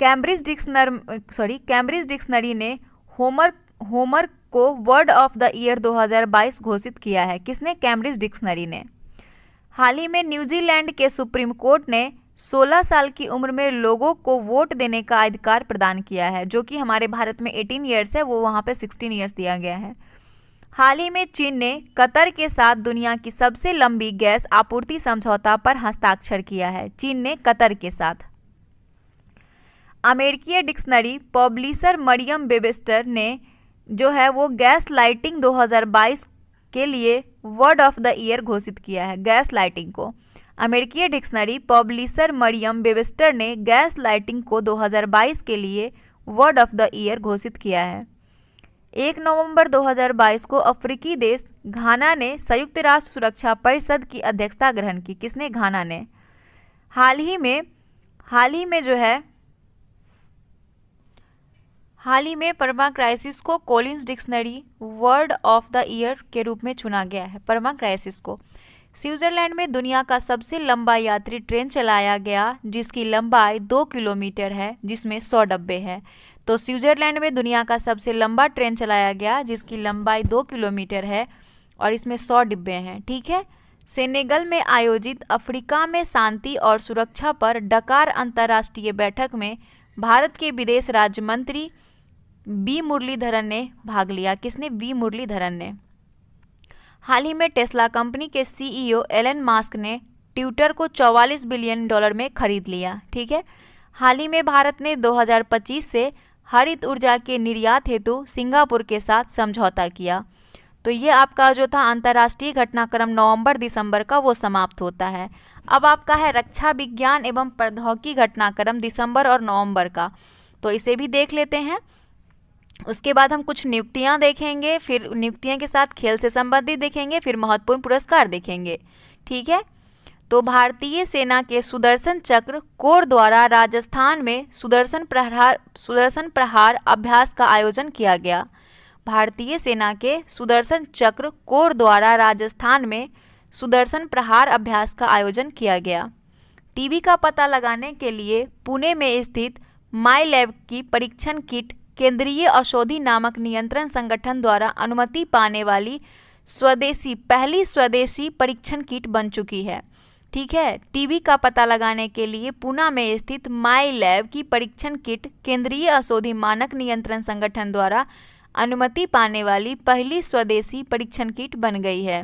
Cambridge dictionary sorry Cambridge dictionary ने होमर होमर को वर्ड ऑफ द ईयर 2022 घोषित किया है किसने कैम्ब्रिज डिक्शनरी ने हाल ही में न्यूजीलैंड के सुप्रीम कोर्ट ने 16 साल की उम्र में लोगों को वोट देने का अधिकार प्रदान किया है जो कि हमारे भारत में 18 ईयर्स है वो वहाँ पे 16 ईयर्स दिया गया है हाल ही में चीन ने कतर के साथ दुनिया की सबसे लंबी गैस आपूर्ति समझौता पर हस्ताक्षर किया है चीन ने कतर के साथ अमेरिकी डिक्शनरी पब्लिशर मरियम बेबेस्टर ने जो है वो गैस लाइटिंग 2022 के लिए वर्ड ऑफ द ईयर घोषित किया है गैस लाइटिंग को अमेरिकी डिक्शनरी पब्लिशर मरियम बेबेस्टर ने गैस लाइटिंग को 2022 के लिए वर्ड ऑफ द ईयर घोषित किया है एक नवंबर 2022 को अफ्रीकी देश घाना ने संयुक्त राष्ट्र सुरक्षा परिषद की अध्यक्षता ग्रहण की किसने घाना ने हाल ही में हाल ही में जो है हाल ही में परमा क्राइसिस को Collins dictionary word of the year के रूप में चुना गया है परमा क्राइसिस को स्विट्जरलैंड में दुनिया का सबसे लंबा यात्री ट्रेन चलाया गया जिसकी लंबाई दो किलोमीटर है जिसमें सौ डब्बे हैं तो स्विट्जरलैंड में दुनिया का सबसे लंबा ट्रेन चलाया गया जिसकी लंबाई दो किलोमीटर है और इसमें सौ डिब्बे हैं ठीक है सेनेगल में आयोजित अफ्रीका में शांति और सुरक्षा पर डकार अंतर्राष्ट्रीय बैठक में भारत के विदेश राज्य मंत्री बी मुरलीधरन ने भाग लिया किसने बी मुरलीधरन ने हाल ही में टेस्ला कंपनी के सीईओ एलन मास्क ने ट्विटर को 44 बिलियन डॉलर में खरीद लिया ठीक है हाल ही में भारत ने 2025 से हरित ऊर्जा के निर्यात हेतु सिंगापुर के साथ समझौता किया तो ये आपका जो था अंतर्राष्ट्रीय घटनाक्रम नवंबर दिसंबर का वो समाप्त होता है अब आपका है रक्षा विज्ञान एवं प्रौद्योगिकी घटनाक्रम दिसंबर और नवंबर का तो इसे भी देख लेते हैं उसके बाद हम कुछ नियुक्तियां देखेंगे फिर नियुक्तियां के साथ खेल से संबंधित देखेंगे फिर महत्वपूर्ण पुरस्कार देखेंगे ठीक है तो भारतीय सेना के सुदर्शन चक्र कोर द्वारा राजस्थान में सुदर्शन प्रहार सुदर्शन प्रहार अभ्यास का आयोजन किया गया भारतीय सेना के सुदर्शन चक्र कोर द्वारा राजस्थान में सुदर्शन प्रहार अभ्यास का आयोजन किया गया टीवी का पता लगाने के लिए पुणे में स्थित माई लैब की परीक्षण किट केंद्रीय औषधि नामक नियंत्रण संगठन द्वारा अनुमति पाने वाली स्वदेशी पहली स्वदेशी परीक्षण किट बन चुकी है ठीक है टीबी का पता लगाने के लिए पुणे में स्थित माई लैब की परीक्षण किट केंद्रीय औषधि मानक नियंत्रण संगठन द्वारा अनुमति पाने वाली पहली स्वदेशी परीक्षण किट बन गई है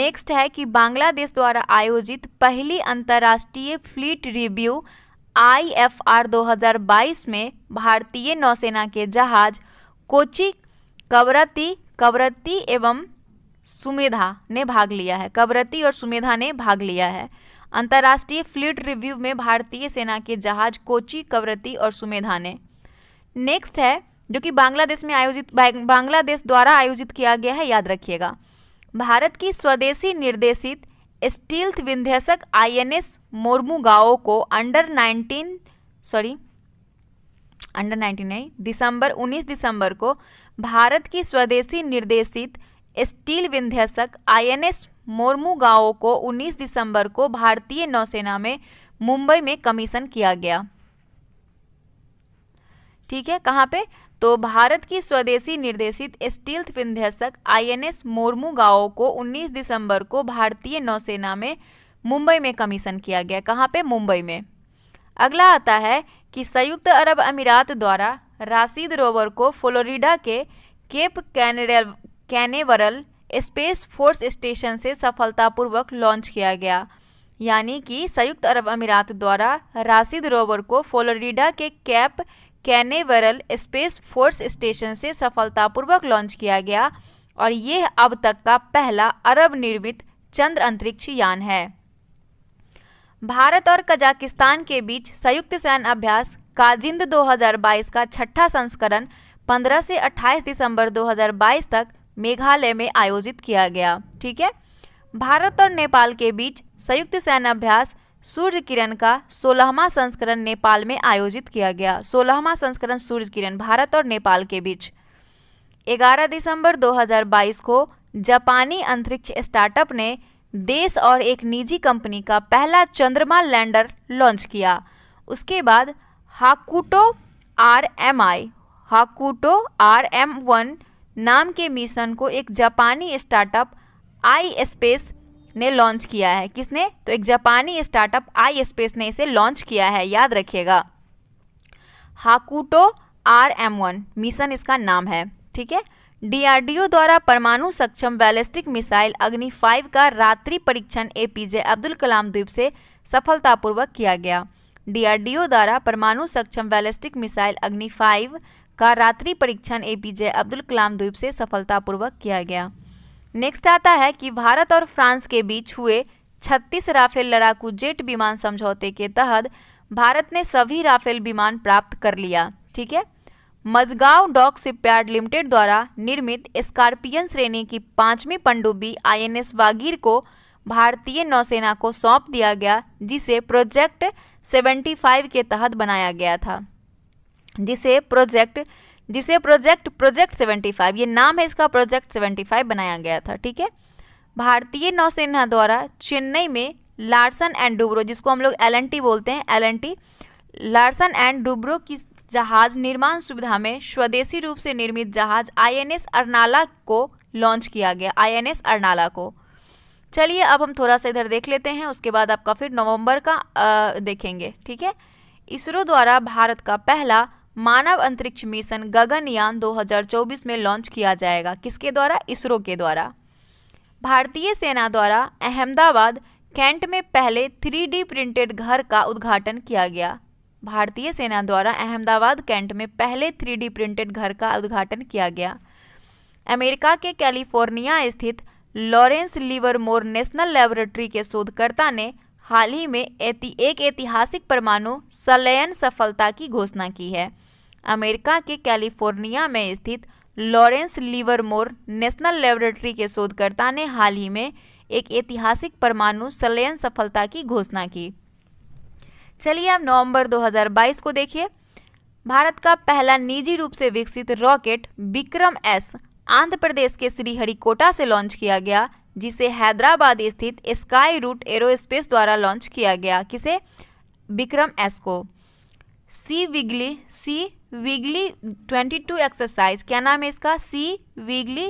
नेक्स्ट है कि बांग्लादेश द्वारा आयोजित पहली अंतर्राष्ट्रीय फ्लीट रिव्यू आई 2022 में भारतीय नौसेना के जहाज कोची कवरती कवरती एवं सुमेधा ने भाग लिया है कवरती और सुमेधा ने भाग लिया है अंतर्राष्ट्रीय फ्लीट रिव्यू में भारतीय सेना के जहाज कोची कवरती और सुमेधा ने नेक्स्ट है जो कि बांग्लादेश में आयोजित बांग्लादेश द्वारा आयोजित किया गया है याद रखिएगा भारत की स्वदेशी निर्देशित स्टील्थ विंध्यसक आईएनएस मोरमुगाओ को अंडर 19 सॉरी अंडर 19 नहीं दिसंबर 19 दिसंबर को भारत की स्वदेशी निर्देशित स्टील विंध्यसक आईएनएस मोरमुगाओ को 19 दिसंबर को भारतीय नौसेना में मुंबई में कमीशन किया गया ठीक है कहाँ पे तो भारत की स्वदेशी निर्देशित स्टील विंध्यसक आईएनएस मोरमुगाओ को 19 दिसंबर को भारतीय नौसेना में मुंबई में कमीशन किया गया कहाँ पे मुंबई में अगला आता है कि संयुक्त अरब अमीरात द्वारा राशिद रोवर को फ्लोरिडा के Cape Canaveral Canaveral space force station से सफलतापूर्वक लॉन्च किया गया यानी कि संयुक्त अरब अमीरात द्वारा राशिद रोवर को फ्लोरिडा के Cape Canaveral space force station से सफलतापूर्वक लॉन्च किया गया और यह अब तक का पहला अरब निर्मित चंद्र अंतरिक्ष यान है भारत और कजाकिस्तान के बीच संयुक्त सैन्य अभ्यास काजिंद 2022 का छठा संस्करण 15 से 28 दिसंबर 2022 तक मेघालय में आयोजित किया गया ठीक है भारत और नेपाल के बीच संयुक्त सैन्य अभ्यास सूर्य किरण का सोलहवा संस्करण नेपाल में आयोजित किया गया सोलहवा संस्करण सूर्य किरण भारत और नेपाल के बीच 11 दिसंबर 2022 को जापानी अंतरिक्ष स्टार्टअप ने देश और एक निजी कंपनी का पहला चंद्रमा लैंडर लॉन्च किया उसके बाद Hakuto R M I Hakuto R M one नाम के मिशन को एक जापानी स्टार्टअप आई स्पेस ने लॉन्च किया है किसने तो एक जापानी स्टार्टअप आई स्पेस ने इसे लॉन्च किया है याद रखिएगा Hakuto R M one mission इसका नाम है ठीक है डीआरडीओ द्वारा परमाणु सक्षम बैलिस्टिक मिसाइल अग्नि फाइव का रात्रि परीक्षण एपीजे अब्दुल कलाम द्वीप से सफलतापूर्वक किया गया डीआरडीओ द्वारा परमाणु सक्षम बैलिस्टिक मिसाइल अग्नि फाइव का रात्रि परीक्षण एपीजे अब्दुल कलाम द्वीप से सफलतापूर्वक किया गया नेक्स्ट आता है कि भारत और फ्रांस के बीच हुए 36 राफेल लड़ाकू जेट विमान समझौते के तहत भारत ने सभी राफेल विमान प्राप्त कर लिया ठीक है मजगांव डॉक शिपयार्ड लिमिटेड द्वारा निर्मित स्कॉर्पियन श्रेणी की पांचवी पनडुब्बी आईएनएस वागीर को भारतीय नौसेना को सौंप दिया गया जिसे प्रोजेक्ट 75 के तहत बनाया गया था जिसे प्रोजेक्ट जिसे प्रोजेक्ट प्रोजेक्ट 75 ये नाम है इसका प्रोजेक्ट 75 बनाया गया था ठीक है भारतीय नौसेना द्वारा चेन्नई में लार्सन एंड डुब्रो जिसको हम लोग एल बोलते हैं एल लार्सन एंड डुब्रो की जहाज निर्माण सुविधा में स्वदेशी रूप से निर्मित जहाज आई अरनाला को लॉन्च किया गया एस अरनाला को चलिए अब हम थोड़ा सा इधर देख लेते हैं उसके बाद आपका फिर नवंबर का आ, देखेंगे ठीक है इसरो द्वारा भारत का पहला मानव अंतरिक्ष मिशन गगनयान 2024 में लॉन्च किया जाएगा किसके द्वारा इसरो के द्वारा भारतीय सेना द्वारा अहमदाबाद कैंट में पहले 3D प्रिंटेड घर का उद्घाटन किया गया भारतीय सेना द्वारा अहमदाबाद कैंट में पहले 3D प्रिंटेड घर का उद्घाटन किया गया अमेरिका के कैलिफोर्निया स्थित लॉरेंस लिवरमोर नेशनल लेबोरेटरी के शोधकर्ता ने हाल ही में एक ऐतिहासिक परमाणु सलयन सफलता की घोषणा की है अमेरिका के कैलिफोर्निया में स्थित लॉरेंस लिवरमोर नेशनल लेबोरेटरी के शोधकर्ता ने हाल ही में एक ऐतिहासिक परमाणु संलयन सफलता की घोषणा की चलिए अब नवंबर 2022 को देखिए भारत का पहला निजी रूप से विकसित रॉकेट विक्रम एस आंध्र प्रदेश के श्रीहरिकोटा से लॉन्च किया गया जिसे हैदराबाद स्थित स्काई रूट एरोस्पेस द्वारा लॉन्च किया गया किसे विक्रम एस को सी विगली सी ट्वेंटी 22 एक्सरसाइज क्या नाम है इसका सी ट्वेंटी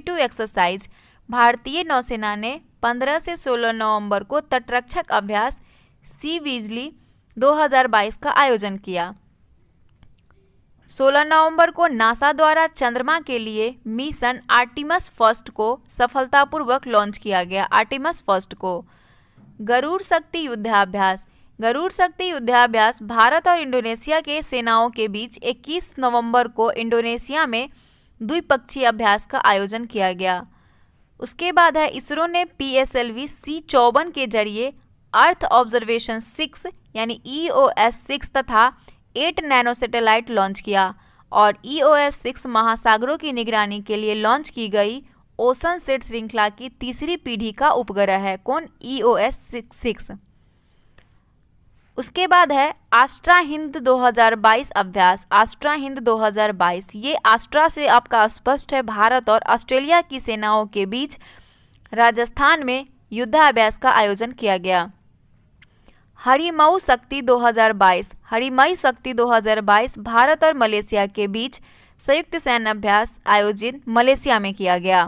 22 एक्सरसाइज भारतीय नौसेना ने 15 से 16 नवंबर को तटरक्षक अभ्यास सी वीजली 2022 का आयोजन किया 16 नवंबर को नासा द्वारा चंद्रमा के लिए मिशन आर्टिमस फर्स्ट को सफलतापूर्वक लॉन्च किया गया आर्टिमस फर्स्ट को गरुड़ शक्ति युद्धाभ्यास गरुड़ शक्ति युद्धाभ्यास भारत और इंडोनेशिया के सेनाओं के बीच 21 नवंबर को इंडोनेशिया में द्विपक्षीय अभ्यास का आयोजन किया गया उसके बाद है इसरो ने P S L V C चौवन के जरिए अर्थ ऑब्जर्वेशन सिक्स यानी ई ओ एस सिक्स तथा एट नैनो सेटेलाइट लॉन्च किया और ई ओ एस सिक्स महासागरों की निगरानी के लिए लॉन्च की गई ओसन सेट श्रृंखला की तीसरी पीढ़ी का उपग्रह है कौन ई ओ एस सिक्स उसके बाद है आस्ट्रा हिंद 2022 अभ्यास आस्ट्रा हिंद 2022 ये आस्ट्रा से आपका स्पष्ट है भारत और ऑस्ट्रेलिया की सेनाओं के बीच राजस्थान में युद्धाभ्यास का आयोजन किया गया हरिमऊ शक्ति 2022 हरिमई शक्ति 2022 भारत और मलेशिया के बीच संयुक्त सैन्य अभ्यास आयोजित मलेशिया में किया गया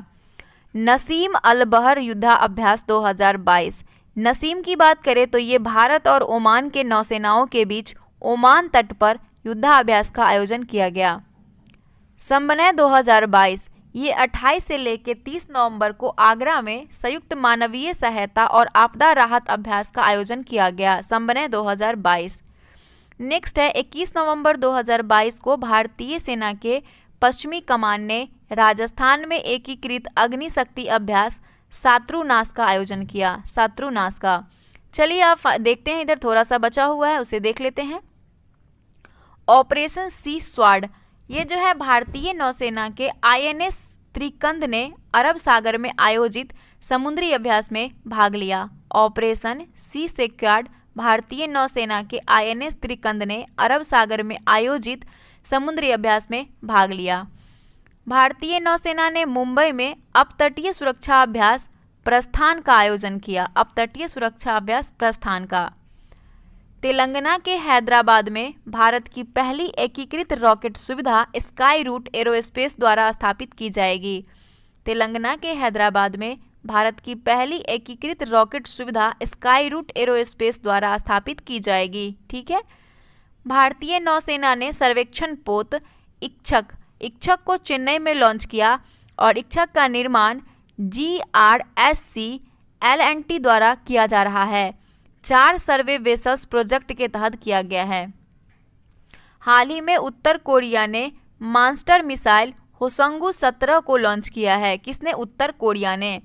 नसीम अलबहर युद्धाभ्यास 2022 नसीम की बात करें तो ये भारत और ओमान के नौसेनाओं के बीच ओमान तट पर युद्धाभ्यास का आयोजन किया गया संबनय 2022 ये 28 से लेकर 30 नवंबर को आगरा में संयुक्त मानवीय सहायता और आपदा राहत अभ्यास का आयोजन किया गया संबनय 2022 नेक्स्ट है 21 नवंबर 2022 को भारतीय सेना के पश्चिमी कमान ने राजस्थान में एकीकृत अग्निशक्ति अभ्यास सात्रुनाश का आयोजन किया सात्रुनाश का चलिए आप देखते हैं इधर थोड़ा सा बचा हुआ है उसे देख लेते हैं ऑपरेशन सी स्वाड ये जो है भारतीय नौसेना के आईएनएस त्रिकंद ने अरब सागर में आयोजित समुद्री अभ्यास में भाग लिया ऑपरेशन सी सेक्यार्ड भारतीय नौसेना के आईएनएस त्रिकंद ने अरब सागर में आयोजित समुद्री अभ्यास में भाग लिया भारतीय नौसेना ने मुंबई में अपतटीय सुरक्षा अभ्यास प्रस्थान का आयोजन किया अपतटीय सुरक्षा अभ्यास प्रस्थान का तेलंगाना के हैदराबाद में भारत की पहली एकीकृत रॉकेट सुविधा स्काई रूट एरोस्पेस द्वारा स्थापित की जाएगी तेलंगाना के हैदराबाद में भारत की पहली एकीकृत रॉकेट सुविधा स्काई रूट एरोस्पेस द्वारा स्थापित की जाएगी ठीक है भारतीय नौसेना ने सर्वेक्षण पोत इच्छक इच्छक को चेन्नई में लॉन्च किया और इच्छक का निर्माण G R S C L N T द्वारा किया जा रहा है चार सर्वे बेसस प्रोजेक्ट के तहत किया गया है हाल ही में उत्तर कोरिया ने मास्टर मिसाइल होसंगू सत्रह को लॉन्च किया है किसने उत्तर कोरिया ने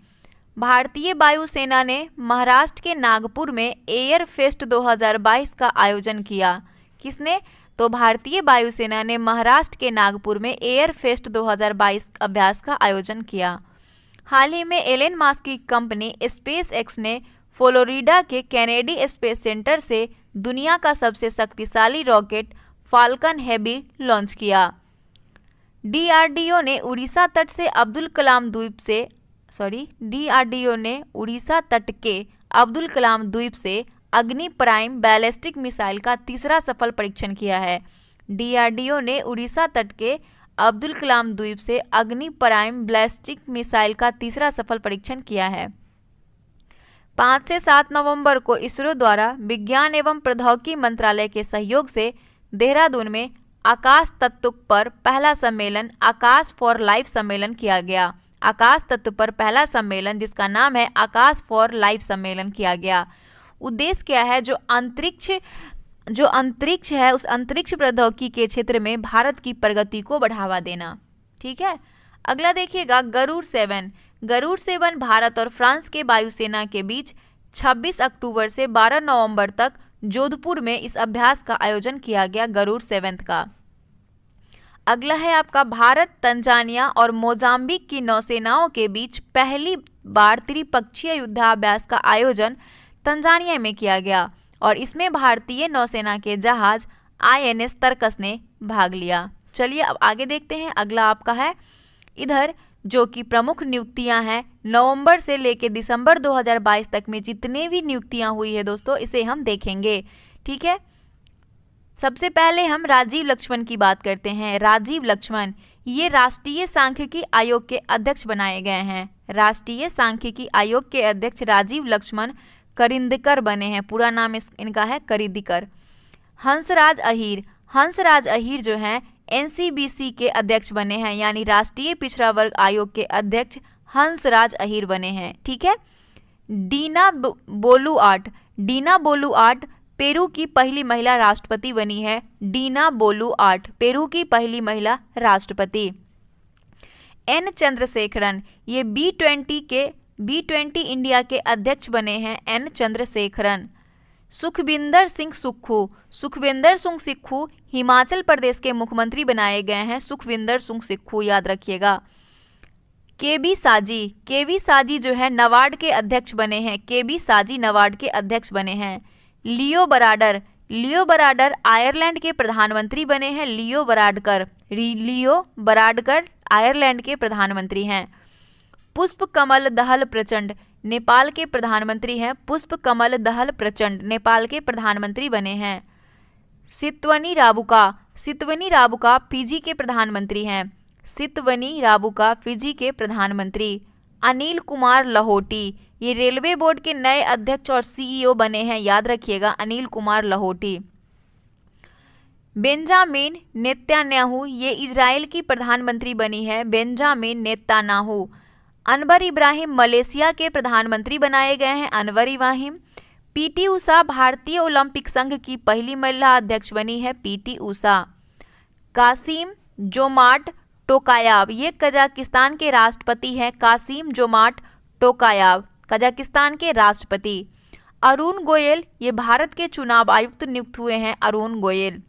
भारतीय वायुसेना ने महाराष्ट्र के नागपुर में एयर फेस्ट 2022 का आयोजन किया किसने तो भारतीय वायुसेना ने महाराष्ट्र के नागपुर में एयर फेस्ट 2022 अभ्यास का आयोजन किया हाल ही में एलेन मास्क की कंपनी स्पेस एक्स ने फ्लोरिडा के कैनेडी स्पेस सेंटर से दुनिया का सबसे शक्तिशाली रॉकेट फाल्कन हैवी लॉन्च किया डीआरडीओ ने उड़ीसा तट से अब्दुल कलाम द्वीप से सॉरी डीआरडीओ ने उड़ीसा तट के अब्दुल कलाम द्वीप से अग्नि प्राइम बैलिस्टिक मिसाइल का तीसरा सफल परीक्षण किया है डीआरडीओ ने उड़ीसा तट के अब्दुल कलाम द्वीप से अग्नि प्राइम ब्लास्टिक मिसाइल का तीसरा सफल परीक्षण किया है पाँच से सात नवंबर को इसरो द्वारा विज्ञान एवं प्रौद्योगिकी मंत्रालय के सहयोग से देहरादून में आकाश तत्व पर पहला सम्मेलन आकाश फॉर लाइफ सम्मेलन किया गया आकाश तत्व पर पहला सम्मेलन जिसका नाम है आकाश फॉर लाइफ सम्मेलन किया गया उद्देश्य क्या है जो अंतरिक्ष जो अंतरिक्ष है उस अंतरिक्ष प्रौद्योगिकी के क्षेत्र में भारत की प्रगति को बढ़ावा देना ठीक है अगला देखिएगा गरूर सेवन गरूर सेवन भारत और फ्रांस के वायुसेना के बीच 26 अक्टूबर से 12 नवंबर तक जोधपुर में इस अभ्यास का आयोजन किया गया गरूर सेवन का अगला है आपका भारत तंजानिया और मोजाम्बिक की नौसेनाओं के बीच पहली बार त्रिपक्षीय युद्धाभ्यास का आयोजन तंजानिया में किया गया और इसमें भारतीय नौसेना के जहाज आईएनएस तरकस ने भाग लिया चलिए अब आगे देखते हैं अगला आपका है इधर जो कि प्रमुख नियुक्तियां हैं नवंबर से लेकर दिसंबर 2022 तक में जितने भी नियुक्तियां हुई है दोस्तों इसे हम देखेंगे ठीक है सबसे पहले हम राजीव लक्ष्मण की बात करते हैं राजीव लक्ष्मण ये राष्ट्रीय सांख्यिकी आयोग के अध्यक्ष बनाए गए हैं राष्ट्रीय सांख्यिकी आयोग के अध्यक्ष राजीव लक्ष्मण करिंदकर बने हैं पूरा नाम इस, इनका है करिदिकर हंसराज अहीर हंसराज अहीर जो हैं एनसीबीसी के अध्यक्ष बने हैं यानी राष्ट्रीय पिछड़ा वर्ग आयोग के अध्यक्ष हंसराज अहीर बने हैं ठीक है डीना बोलू आर्ट डीना बोलू आर्ट पेरू की पहली महिला राष्ट्रपति बनी है डीना बोलू आर्ट पेरू की पहली महिला राष्ट्रपति एन चंद्रशेखरन ये बी ट्वेंटी के बी ट्वेंटी इंडिया के अध्यक्ष बने हैं एन चंद्रशेखरन सुखविंदर सिंह सुक्खू सुखविंदर सिंह सिक्खू हिमाचल प्रदेश के मुख्यमंत्री बनाए गए हैं सुखविंदर सिंह सिक्खू याद रखिएगा के बी साजी के बी साजी जो है नवार्ड के अध्यक्ष बने हैं के बी साजी नवार्ड के अध्यक्ष बने हैं लियो बराडर लियो बराडर आयरलैंड के प्रधानमंत्री बने हैं लियो बराडकर लियो बराडकर आयरलैंड के प्रधानमंत्री हैं पुष्प कमल दहल प्रचंड नेपाल के प्रधानमंत्री हैं पुष्प कमल दहल प्रचंड नेपाल के प्रधानमंत्री बने हैं Sitiveni Rabuka Sitiveni Rabuka Fiji के प्रधानमंत्री हैं सितवनी राबुका फिजी के प्रधानमंत्री अनिल कुमार लहोटी ये रेलवे बोर्ड के नए अध्यक्ष और सीईओ बने हैं याद रखिएगा अनिल कुमार लहोटी बेंजामिन नेत्यान्याहू ये इसराइल की प्रधानमंत्री बनी है Benjamin Netanyahu Anwar Ibrahim Malaysia के प्रधानमंत्री बनाए गए हैं अनवर इब्राहिम पीटी उषा भारतीय ओलंपिक संघ की पहली महिला अध्यक्ष बनी है PT Usha Kassym Jomart Tokayev ये कजाकिस्तान के राष्ट्रपति हैं कासिम जोमाट टोकायाब कजाकिस्तान के राष्ट्रपति अरुण गोयल ये भारत के चुनाव आयुक्त नियुक्त हुए हैं अरुण गोयल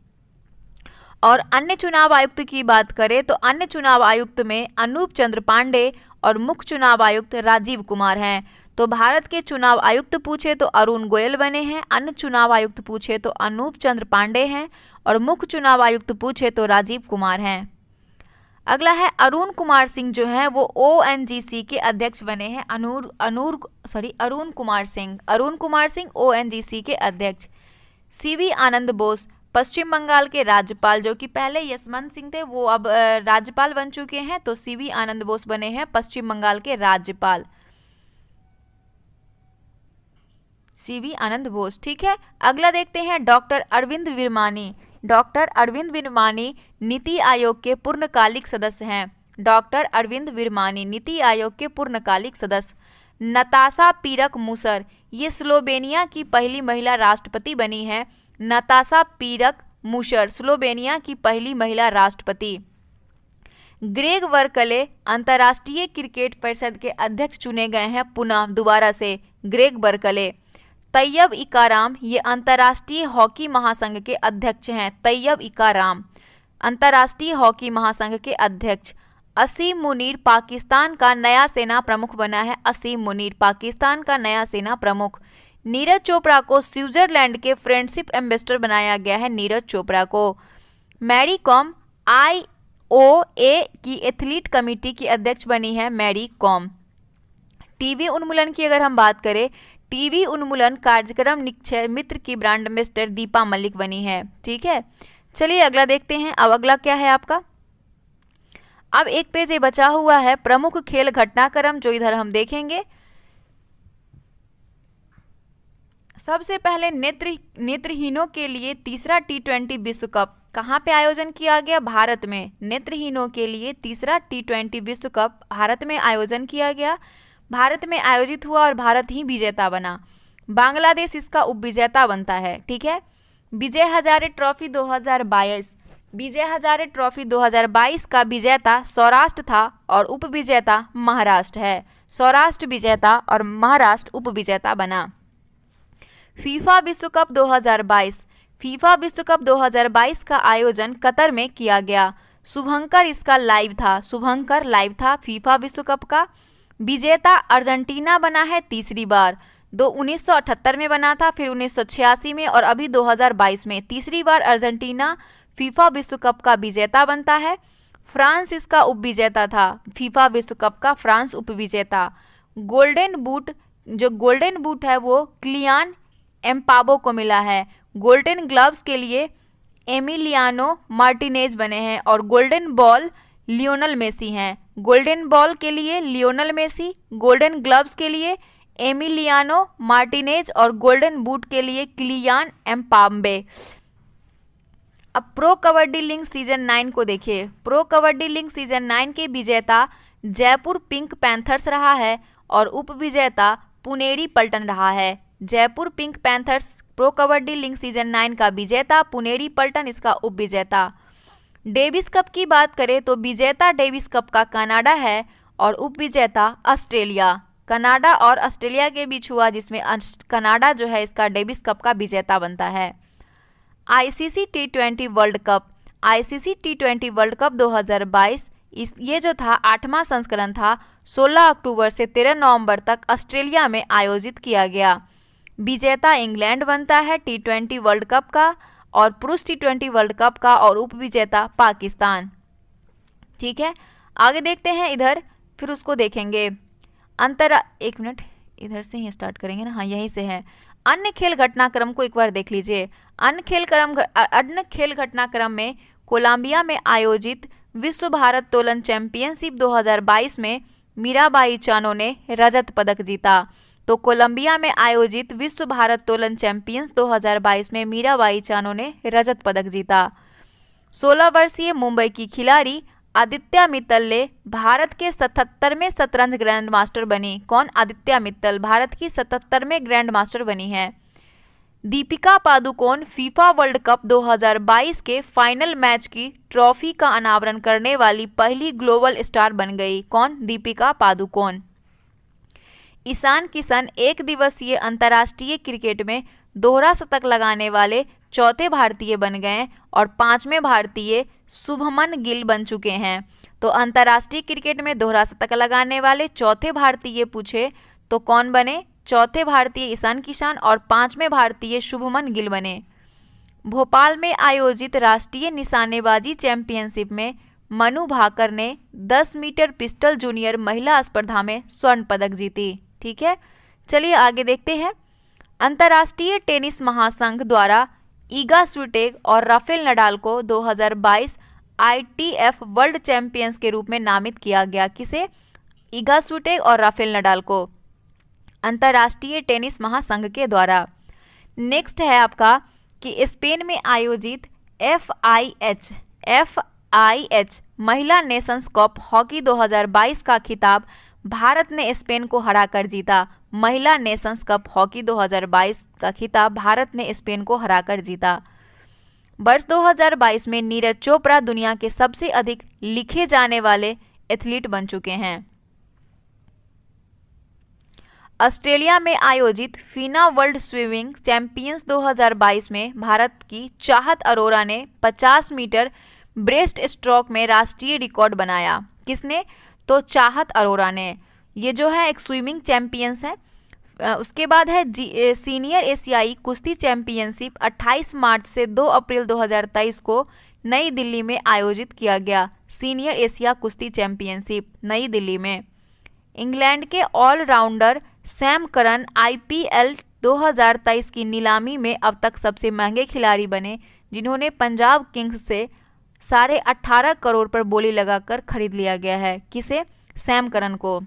और अन्य चुनाव आयुक्त की बात करें तो अन्य चुनाव आयुक्त में अनूप चंद्र पांडे और मुख्य चुनाव आयुक्त राजीव कुमार हैं तो भारत के चुनाव आयुक्त पूछे तो अरुण गोयल बने हैं अन्य चुनाव आयुक्त पूछे तो अनूप चंद्र पांडे हैं और मुख्य चुनाव आयुक्त पूछे तो राजीव कुमार हैं अगला है अरुण कुमार सिंह जो हैं वो ओ के अध्यक्ष बने हैं अनूर अनूर सॉरी अरुण कुमार सिंह अरुण कुमार सिंह ओ के अध्यक्ष सी आनंद बोस पश्चिम बंगाल के राज्यपाल जो कि पहले यशवंत सिंह थे वो अब राज्यपाल बन चुके हैं तो सीवी आनंद बोस बने हैं पश्चिम बंगाल के राज्यपाल सीवी आनंद बोस ठीक है अगला देखते हैं डॉक्टर अरविंद विरमानी डॉक्टर अरविंद विरमानी नीति आयोग के पूर्णकालिक सदस्य हैं डॉक्टर अरविंद विरमानी नीति आयोग के पूर्णकालिक सदस्य नताशा पीरक मूसर ये स्लोवेनिया की पहली महिला राष्ट्रपति बनी है नताशा पीरक मुशर स्लोवेनिया की पहली महिला राष्ट्रपति ग्रेग वर्कले अंतर्राष्ट्रीय क्रिकेट परिषद के अध्यक्ष चुने गए हैं पुनः दोबारा से ग्रेग वर्कले तैयब इकाराम ये अंतर्राष्ट्रीय हॉकी महासंघ के अध्यक्ष हैं तैयब इकाराम अंतर्राष्ट्रीय हॉकी महासंघ के अध्यक्ष असीम मुनीर पाकिस्तान का नया सेना प्रमुख बना है असीम मुनीर पाकिस्तान का नया सेना प्रमुख नीरज चोपड़ा को स्विट्जरलैंड के फ्रेंडशिप एम्बेसडर बनाया गया है नीरज चोपड़ा को मैरी कॉम आई ओ ए की एथलीट कमेटी की अध्यक्ष बनी है मैरी कॉम टीवी उन्मूलन की अगर हम बात करें टीवी उन्मूलन कार्यक्रम निक्षय मित्र की ब्रांड एम्बेसडर दीपा मलिक बनी है ठीक है चलिए अगला देखते हैं अब अगला क्या है आपका अब एक पेज ये बचा हुआ है प्रमुख खेल घटनाक्रम जो इधर हम देखेंगे सबसे पहले नेत्र नेत्रहीनों के लिए तीसरा टी ट्वेंटी विश्व कप कहाँ पे आयोजन किया गया भारत में नेत्रहीनों के लिए तीसरा टी ट्वेंटी विश्व कप भारत में आयोजन किया गया भारत में आयोजित हुआ और भारत ही विजेता बना बांग्लादेश इसका उप विजेता बनता है ठीक है विजय हजारे ट्रॉफी 2022 विजय हजारे ट्रॉफी 2022 का विजेता सौराष्ट्र था और उप विजेता महाराष्ट्र है सौराष्ट्र विजेता और महाराष्ट्र उपविजेता बना फीफा विश्व कप 2022 फीफा विश्व कप 2022 का आयोजन कतर में किया गया शुभंकर इसका लाइव था शुभंकर लाइव था फीफा विश्व कप का विजेता अर्जेंटीना बना है तीसरी बार दो उन्नीस में बना था फिर उन्नीस में और अभी 2022 में तीसरी बार अर्जेंटीना फीफा विश्व कप का विजेता बनता है फ्रांस इसका उप विजेता था फीफा विश्व कप का फ्रांस उप गोल्डन बूट जो गोल्डन बूट है वो क्लियान एम्पाबो को मिला है गोल्डन ग्लव्स के लिए एमिलियानो मार्टिनेज बने हैं और गोल्डन बॉल लियोनल मेसी हैं गोल्डन बॉल के लिए लियोनल मेसी गोल्डन ग्लव्स के लिए एमिलियानो मार्टिनेज और गोल्डन बूट के लिए क्लियान एम्पाम्बे अब pro kabaddi league season nine को देखिए pro kabaddi league season nine के विजेता जयपुर पिंक पैंथर्स रहा है और उप विजेता पुनेरी पलटन रहा है Jaipur pink panthers pro kabaddi league season nine का विजेता पुनेरी पल्टन इसका उप विजेता डेविस कप की बात करें तो विजेता डेविस कप का कनाडा है और उप विजेता ऑस्ट्रेलिया कनाडा और ऑस्ट्रेलिया के बीच हुआ जिसमें कनाडा जो है इसका डेविस कप का विजेता बनता है ICC T twenty world cup ICC T twenty world cup 2022 इस ये जो था आठवां संस्करण था 16 अक्टूबर से 13 नवंबर तक ऑस्ट्रेलिया में आयोजित किया गया विजेता इंग्लैंड बनता है टी ट्वेंटी वर्ल्ड कप का और पुरुष टी ट्वेंटी वर्ल्ड कप का और उप विजेता पाकिस्तान ठीक है आगे देखते हैं इधर फिर उसको देखेंगे अंतर एक मिनट इधर से ही स्टार्ट करेंगे ना हाँ यहीं से है अन्य खेल घटनाक्रम को एक बार देख लीजिए अन्य खेल क्रम अन्य खेल घटनाक्रम में कोलंबिया में आयोजित विश्व भारत तोलन चैंपियनशिप 2022 में मीराबाई चानो ने रजत पदक जीता तो कोलंबिया में आयोजित विश्व तोलन चैंपियंस 2022 में मीराबाई चानो ने रजत पदक जीता 16 वर्षीय मुंबई की खिलाड़ी आदित्या मित्तल ने भारत के 77वें शतरंज ग्रैंड मास्टर बनी कौन आदित्य मित्तल भारत की 77वें ग्रैंड मास्टर बनी है Deepika Padukone FIFA world cup 2022 के फाइनल मैच की ट्रॉफी का अनावरण करने वाली पहली ग्लोबल स्टार बन गई कौन दीपिका पादुकोण ईशान किशन एक दिवसीय अंतर्राष्ट्रीय क्रिकेट में दोहरा शतक लगाने वाले चौथे भारतीय बन गए और पांचवें भारतीय शुभमन गिल बन चुके हैं तो अंतर्राष्ट्रीय क्रिकेट में दोहरा शतक लगाने वाले चौथे भारतीय पूछे तो कौन बने चौथे भारतीय ईशान किशन और पांचवें भारतीय शुभमन गिल बने भोपाल में आयोजित राष्ट्रीय निशानेबाजी चैंपियनशिप में मनु भाकर ने 10 मीटर पिस्टल जूनियर महिला स्पर्धा में स्वर्ण पदक जीती ठीक है चलिए आगे देखते हैं अंतर्राष्ट्रीय टेनिस महासंघ द्वारा ईगा स्वीटेग और राफेल नडाल को 2022 आईटीएफ वर्ल्ड चैंपियंस के रूप में नामित किया गया किसे ईगा स्वीटेग और राफेल नडाल को अंतर्राष्ट्रीय टेनिस महासंघ के द्वारा नेक्स्ट है आपका कि स्पेन में आयोजित F I H F I H महिला नेशंस कप हॉकी 2022 का खिताब भारत ने स्पेन को हराकर जीता महिला नेशंस कप हॉकी 2022 का खिताब भारत ने स्पेन को हराकर जीता वर्ष 2022 में नीरज चोपड़ा दुनिया के सबसे अधिक लिखे जाने वाले एथलीट बन चुके हैं ऑस्ट्रेलिया में आयोजित फीना वर्ल्ड स्विमिंग चैंपियंस 2022 में भारत की चाहत अरोरा ने 50 मीटर ब्रेस्ट स्ट्रोक में राष्ट्रीय रिकॉर्ड बनाया किसने तो चाहत अरोरा ने ये जो है एक स्विमिंग चैम्पियंस है उसके बाद है सीनियर एशियाई कुश्ती चैंपियनशिप 28 मार्च से 2 अप्रैल 2023 को नई दिल्ली में आयोजित किया गया सीनियर एशिया कुश्ती चैंपियनशिप नई दिल्ली में इंग्लैंड के ऑलराउंडर सैम करन आईपीएल 2023 की नीलामी में अब तक सबसे महंगे खिलाड़ी बने जिन्होंने पंजाब किंग्स से साढ़े अट्ठारह करोड़ पर बोली लगाकर खरीद लिया गया है किसे सैम करन को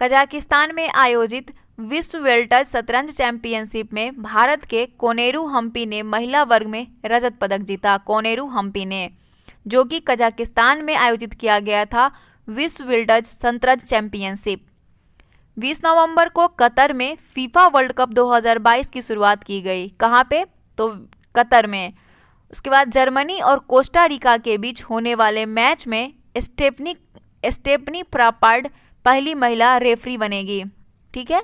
कजाकिस्तान में आयोजित विश्व वेल्टर शतरंज चैंपियनशिप में भारत के कोनेरू हम्पी ने महिला वर्ग में रजत पदक जीता कोनेरू हम्पी ने जो कि कजाकिस्तान में आयोजित किया गया था विश्व विल्टज संतरज चैंपियनशिप 20 नवंबर को कतर में फीफा वर्ल्ड कप 2022 की शुरुआत की गई कहाँ पे तो कतर में उसके बाद जर्मनी और कोस्टारिका के बीच होने वाले मैच में स्टेपनी स्टेपनी प्रापार्ड पहली महिला रेफरी बनेगी ठीक है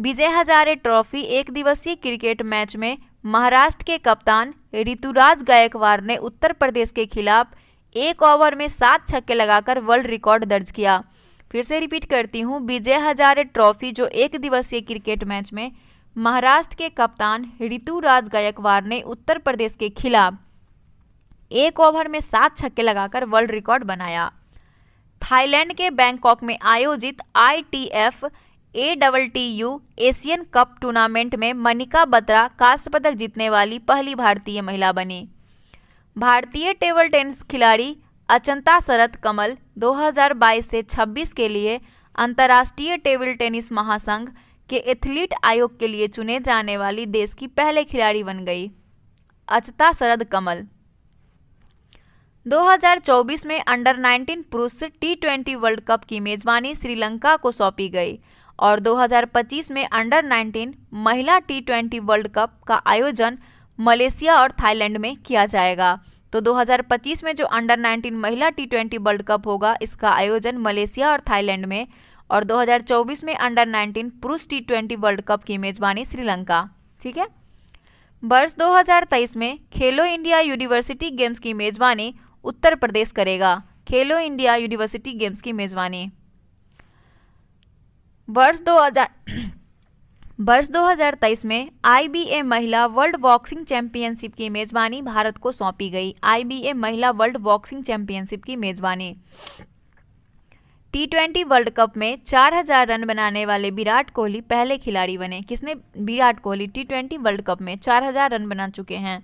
विजय हजारे ट्रॉफी एक दिवसीय क्रिकेट मैच में महाराष्ट्र के कप्तान ऋतुराज गायकवाड़ ने उत्तर प्रदेश के खिलाफ एक ओवर में सात छक्के लगाकर वर्ल्ड रिकॉर्ड दर्ज किया फिर से रिपीट करती हूँ विजय हजारे ट्रॉफी जो एक दिवसीय क्रिकेट मैच में महाराष्ट्र के कप्तान ऋतुराज गायकवाड़ ने उत्तर प्रदेश के खिलाफ एक ओवर में सात छक्के लगाकर वर्ल्ड रिकॉर्ड बनाया थाईलैंड के बैंकॉक में आयोजित I T F A double T U Asian cup tournament में मनिका बत्रा कांस्य पदक जीतने वाली पहली भारतीय महिला बनी भारतीय टेबल टेनिस खिलाड़ी अचंता शरत कमल 2022 से 26 के लिए अंतर्राष्ट्रीय टेबल टेनिस महासंघ के एथलीट आयोग के लिए चुने जाने वाली देश की पहले खिलाड़ी बन गई अचता शरद कमल 2024 में अंडर 19 पुरुष टी ट्वेंटी वर्ल्ड कप की मेजबानी श्रीलंका को सौंपी गई और 2025 में अंडर 19 महिला टी ट्वेंटी वर्ल्ड कप का आयोजन मलेशिया और थाईलैंड में किया जाएगा तो 2025 में जो अंडर 19 महिला टी ट्वेंटी वर्ल्ड कप होगा इसका आयोजन मलेशिया और थाईलैंड में और 2024 में अंडर 19 पुरुष टी ट्वेंटी वर्ल्ड कप की मेजबानी श्रीलंका ठीक है वर्ष 2023 में खेलो इंडिया यूनिवर्सिटी गेम्स की मेजबानी उत्तर प्रदेश करेगा खेलो इंडिया यूनिवर्सिटी गेम्स की मेजबानी वर्ष 2000 *clears throat* वर्ष 2023 में आईबीए महिला वर्ल्ड बॉक्सिंग चैंपियनशिप की मेजबानी भारत को सौंपी गई आईबीए महिला वर्ल्ड बॉक्सिंग चैंपियनशिप की मेजबानी टी ट्वेंटी वर्ल्ड कप में 4000 रन बनाने वाले विराट कोहली पहले खिलाड़ी बने किसने Virat Kohli T twenty world cup में 4000 रन बना चुके हैं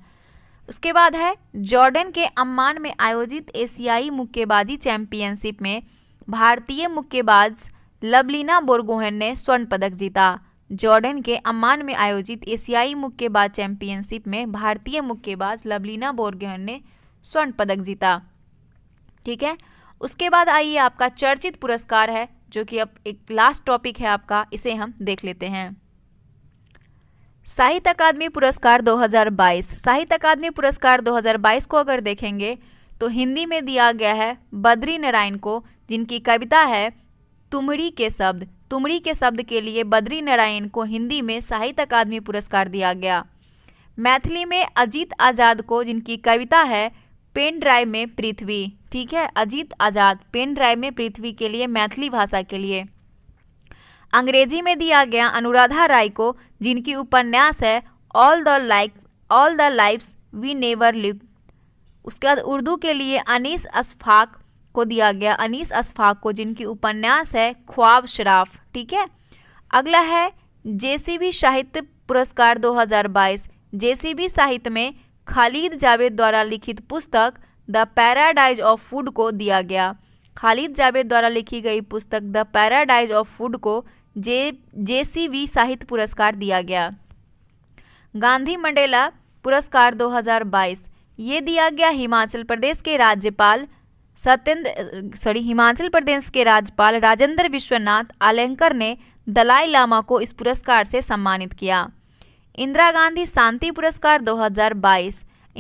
उसके बाद है जॉर्डन के अम्मान में आयोजित एशियाई मुक्केबाजी चैंपियनशिप में भारतीय मुक्केबाज लवलीना बोरगोहन ने स्वर्ण पदक जीता जॉर्डन के अम्मान में आयोजित एशियाई मुक्केबाज चैंपियनशिप में भारतीय मुक्केबाज लवलीना बोरगोहन ने स्वर्ण पदक जीता ठीक है उसके बाद आइए आपका चर्चित पुरस्कार है जो कि अब एक लास्ट टॉपिक है आपका इसे हम देख लेते हैं साहित्य अकादमी पुरस्कार 2022 साहित्य अकादमी पुरस्कार 2022 को अगर देखेंगे तो हिंदी में दिया गया है बद्री नारायण को जिनकी कविता है तुमड़ी के शब्द तुमड़ी के शब्द के लिए बद्री नारायण को हिंदी में साहित्य अकादमी पुरस्कार दिया गया मैथिली में अजीत आज़ाद को जिनकी कविता है पेन ड्राइव में पृथ्वी ठीक है अजीत आज़ाद पेन ड्राइव में पृथ्वी के लिए मैथिली भाषा के लिए अंग्रेजी में दिया गया अनुराधा राय को जिनकी उपन्यास है all the like all the lifes we never live उसके बाद उर्दू के लिए अनीस अशफाक को दिया गया अनीस अशफाक को जिनकी उपन्यास है ख्वाब शराफ ठीक है अगला है जेसीबी साहित्य पुरस्कार 2022 जेसीबी साहित्य में खालिद जावेद द्वारा लिखित पुस्तक द पैराडाइज ऑफ फूड को दिया गया खालिद जावेद द्वारा लिखी गई पुस्तक द पैराडाइज ऑफ फूड को जे जे सी वी साहित्य पुरस्कार दिया गया गांधी मंडेला पुरस्कार 2022 ये दिया गया हिमाचल प्रदेश के राज्यपाल सत्येंद्र सॉरी हिमाचल प्रदेश के राज्यपाल राजेंद्र विश्वनाथ आलंकर ने दलाई लामा को इस पुरस्कार से सम्मानित किया इंदिरा गांधी शांति पुरस्कार 2022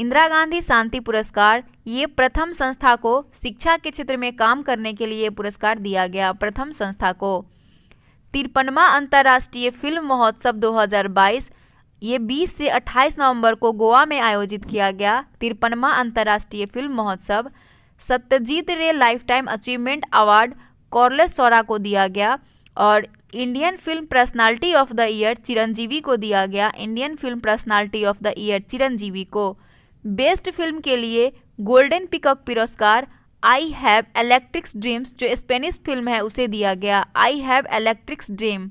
इंदिरा गांधी शांति पुरस्कार ये प्रथम संस्था को शिक्षा के क्षेत्र में काम करने के लिए पुरस्कार दिया गया प्रथम संस्था को तिरपनवा अंतर्राष्ट्रीय फिल्म महोत्सव 2022 ये 20 से 28 नवंबर को गोवा में आयोजित किया गया तिरपनवा अंतर्राष्ट्रीय फिल्म महोत्सव Satyajit Ray lifetime achievement award Carlos Saura को दिया गया और Indian film personality of the year Chiranjeevi को दिया गया Indian film personality of the year Chiranjeevi को बेस्ट फिल्म के लिए गोल्डन पिकअप पुरस्कार आई हैव इलेक्ट्रिक्स ड्रीम्स जो स्पेनिश फिल्म है उसे दिया गया आई हैव इलेक्ट्रिक्स ड्रीम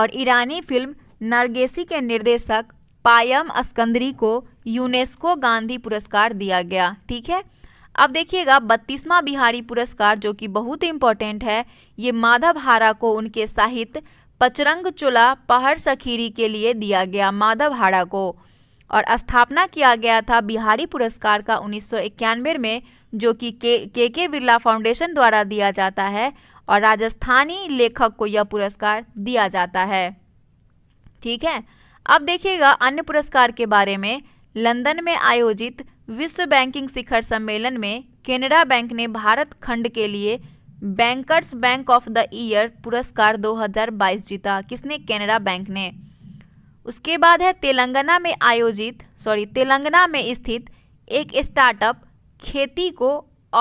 और ईरानी फिल्म नरगेसी के निर्देशक पायम अस्कंदरी को यूनेस्को गांधी पुरस्कार दिया गया ठीक है अब देखिएगा बत्तीसवां बिहारी पुरस्कार जो कि बहुत इम्पोर्टेंट है ये माधव हारा को उनके साहित्य पचरंग चुला पहर सखीरी के लिए दिया गया माधव हारा को और स्थापना किया गया था बिहारी पुरस्कार का उन्नीस में जो कि के के के बिरला फाउंडेशन द्वारा दिया जाता है और राजस्थानी लेखक को यह पुरस्कार दिया जाता है ठीक है अब देखिएगा अन्य पुरस्कार के बारे में लंदन में आयोजित विश्व बैंकिंग शिखर सम्मेलन में केनरा बैंक ने भारत खंड के लिए bankers bank of the year पुरस्कार 2022 जीता किसने केनरा बैंक ने उसके बाद है तेलंगाना में आयोजित सॉरी तेलंगाना में स्थित एक स्टार्टअप खेती को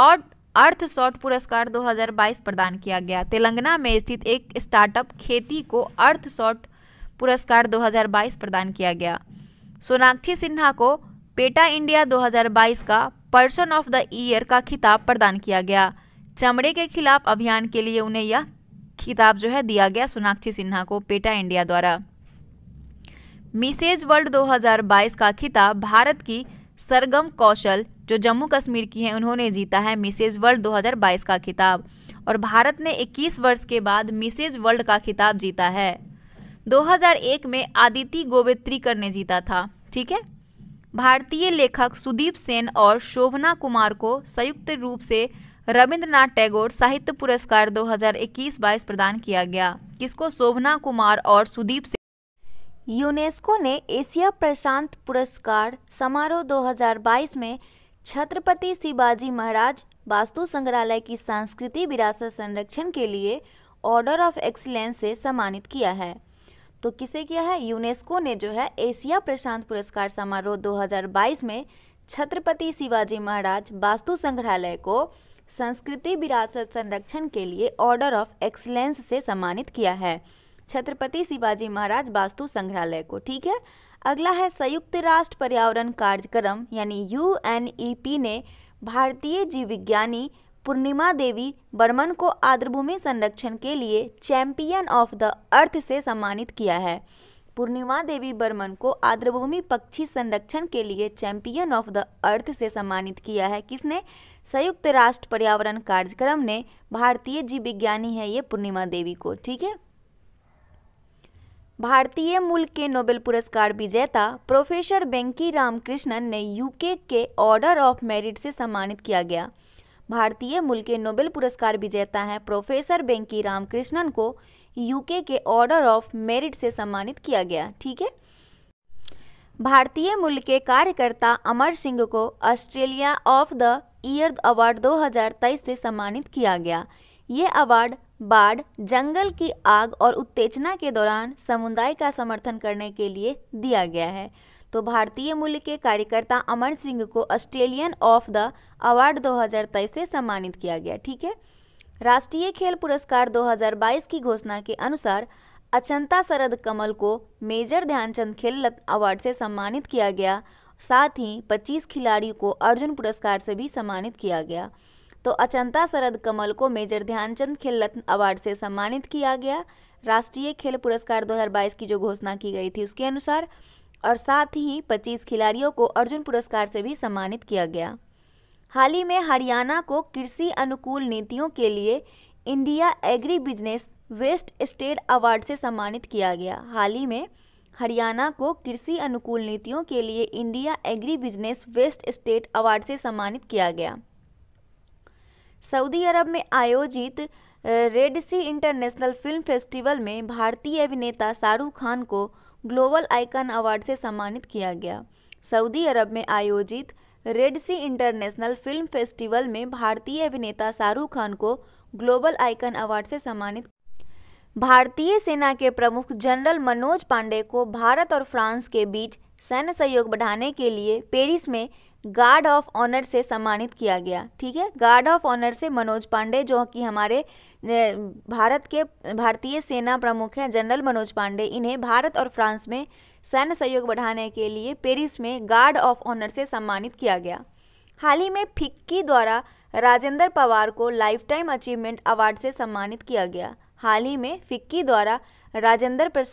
और अर्थ शॉर्ट पुरस्कार 2022 प्रदान किया गया तेलंगाना में स्थित एक स्टार्टअप खेती को अर्थ शॉर्ट पुरस्कार 2022 प्रदान किया गया सोनाक्षी सिन्हा को पेटा इंडिया 2022 का पर्सन ऑफ द ईयर का खिताब प्रदान किया गया चमड़े के खिलाफ अभियान के लिए उन्हें यह खिताब जो है दिया गया सोनाक्षी सिन्हा को पेटा इंडिया द्वारा मिसेज वर्ल्ड 2022 का खिताब भारत की सरगम कौशल जो जम्मू कश्मीर की हैं उन्होंने जीता है मिसेज वर्ल्ड 2022 का खिताब और भारत ने 21 वर्ष के बाद मिसेज वर्ल्ड का खिताब जीता है 2001 में आदिति गोवित्रीकर ने जीता था ठीक है भारतीय लेखक सुदीप सेन और शोभना कुमार को संयुक्त रूप से रविंद्रनाथ टैगोर साहित्य पुरस्कार 2021-22 प्रदान किया गया जिसको शोभना कुमार और सुदीप सेन यूनेस्को ने एशिया प्रशांत पुरस्कार समारोह 2022 में छत्रपति शिवाजी महाराज वास्तु संग्रहालय की सांस्कृतिक विरासत संरक्षण के लिए ऑर्डर ऑफ एक्सीलेंस से सम्मानित किया है तो किसे किया है यूनेस्को ने जो है एशिया प्रशांत पुरस्कार समारोह 2022 में छत्रपति शिवाजी महाराज वास्तु संग्रहालय को संस्कृति विरासत संरक्षण के लिए ऑर्डर ऑफ एक्सलेंस से सम्मानित किया है छत्रपति शिवाजी महाराज वास्तु संग्रहालय को ठीक है अगला है संयुक्त राष्ट्र पर्यावरण कार्यक्रम यानी यू e ने भारतीय जीव विज्ञानी पूर्णिमा देवी बर्मन को आर्द्रभूमि संरक्षण के लिए चैंपियन ऑफ द अर्थ से सम्मानित किया है पूर्णिमा देवी बर्मन को आर्द्रभूमि पक्षी संरक्षण के लिए चैंपियन ऑफ द अर्थ से सम्मानित किया है किसने संयुक्त राष्ट्र पर्यावरण कार्यक्रम ने भारतीय जीव विज्ञानी है ये पूर्णिमा देवी को ठीक है भारतीय मूल के नोबेल पुरस्कार विजेता प्रोफेसर बेंकी रामकृष्णन ने यूके के ऑर्डर ऑफ मेरिट से सम्मानित किया गया भारतीय मूल के नोबेल पुरस्कार विजेता हैं प्रोफेसर बेंकी रामकृष्णन को यूके के ऑर्डर ऑफ मेरिट से सम्मानित किया गया ठीक है भारतीय मूल के कार्यकर्ता अमर सिंह को Australia of the year award 2023 से सम्मानित किया गया ये अवार्ड बाढ़ जंगल की आग और उत्तेजना के दौरान समुदाय का समर्थन करने के लिए दिया गया है तो भारतीय मूल्य के कार्यकर्ता अमर सिंह को ऑस्ट्रेलियन ऑफ द अवार्ड 2023 से सम्मानित किया गया ठीक है राष्ट्रीय खेल पुरस्कार 2022 की घोषणा के अनुसार अचंता शरद कमल को मेजर ध्यानचंद खेल अवार्ड से सम्मानित किया गया साथ ही 25 खिलाड़ियों को अर्जुन पुरस्कार से भी सम्मानित किया गया तो अचंता शरद कमल को मेजर ध्यानचंद खेल रत्न अवार्ड से सम्मानित किया गया राष्ट्रीय खेल पुरस्कार 2022 की जो घोषणा की गई थी उसके अनुसार और साथ ही 25 खिलाड़ियों को अर्जुन पुरस्कार से भी सम्मानित किया गया हाल ही में हरियाणा को कृषि अनुकूल नीतियों के लिए India agribusiness best state award से सम्मानित किया गया हाल ही में हरियाणा को कृषि अनुकूल नीतियों के लिए India agribusiness best state award से सम्मानित किया गया सऊदी अरब में आयोजित red sea international film festival में भारतीय अभिनेता शाहरुख खान को ग्लोबल आइकन अवार्ड से सम्मानित किया गया सऊदी अरब में आयोजित red sea international film festival में भारतीय अभिनेता शाहरुख खान को ग्लोबल आइकन अवार्ड से सम्मानित भारतीय सेना के प्रमुख जनरल मनोज पांडे को भारत और फ्रांस के बीच सैन्य सहयोग बढ़ाने के लिए पेरिस में गार्ड ऑफ ऑनर से सम्मानित किया गया ठीक है गार्ड ऑफ ऑनर से मनोज पांडे जो कि हमारे भारत के भारतीय सेना प्रमुख हैं जनरल मनोज पांडे इन्हें भारत और फ्रांस में सैन्य सहयोग बढ़ाने के लिए पेरिस में गार्ड ऑफ ऑनर से सम्मानित किया गया हाल ही में फिक्की द्वारा राजेंद्र पवार को लाइफ टाइम अचीवमेंट अवार्ड से सम्मानित किया गया हाल ही में फिक्की द्वारा राजेंद्र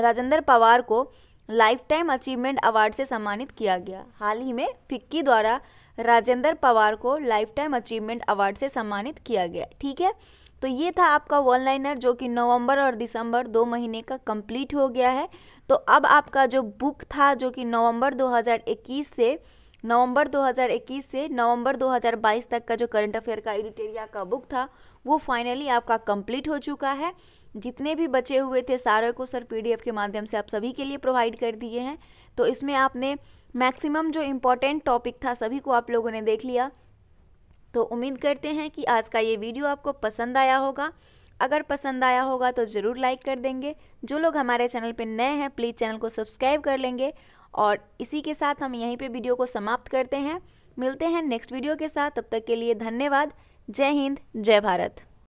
राजेंद्र पवार को लाइफ टाइम अचीवमेंट अवार्ड से सम्मानित किया गया हाल ही में फिक्की द्वारा राजेंद्र पवार को लाइफ टाइम अचीवमेंट अवार्ड से सम्मानित किया गया ठीक है तो ये था आपका वन लाइनर जो कि नवंबर और दिसंबर दो महीने का कंप्लीट हो गया है तो अब आपका जो बुक था जो कि नवंबर 2021 से नवंबर 2021 से नवंबर 2022 तक का जो करंट अफेयर का एडिटेरिया का बुक था वो फाइनली आपका कंप्लीट हो चुका है जितने भी बचे हुए थे सारे को सर पीडीएफ के माध्यम से आप सभी के लिए प्रोवाइड कर दिए हैं तो इसमें आपने मैक्सिमम जो इम्पोर्टेंट टॉपिक था सभी को आप लोगों ने देख लिया तो उम्मीद करते हैं कि आज का ये वीडियो आपको पसंद आया होगा अगर पसंद आया होगा तो ज़रूर लाइक कर देंगे जो लोग हमारे चैनल पर नए हैं प्लीज़ चैनल को सब्सक्राइब कर लेंगे और इसी के साथ हम यहीं पे वीडियो को समाप्त करते हैं मिलते हैं नेक्स्ट वीडियो के साथ तब तक के लिए धन्यवाद जय हिंद जय भारत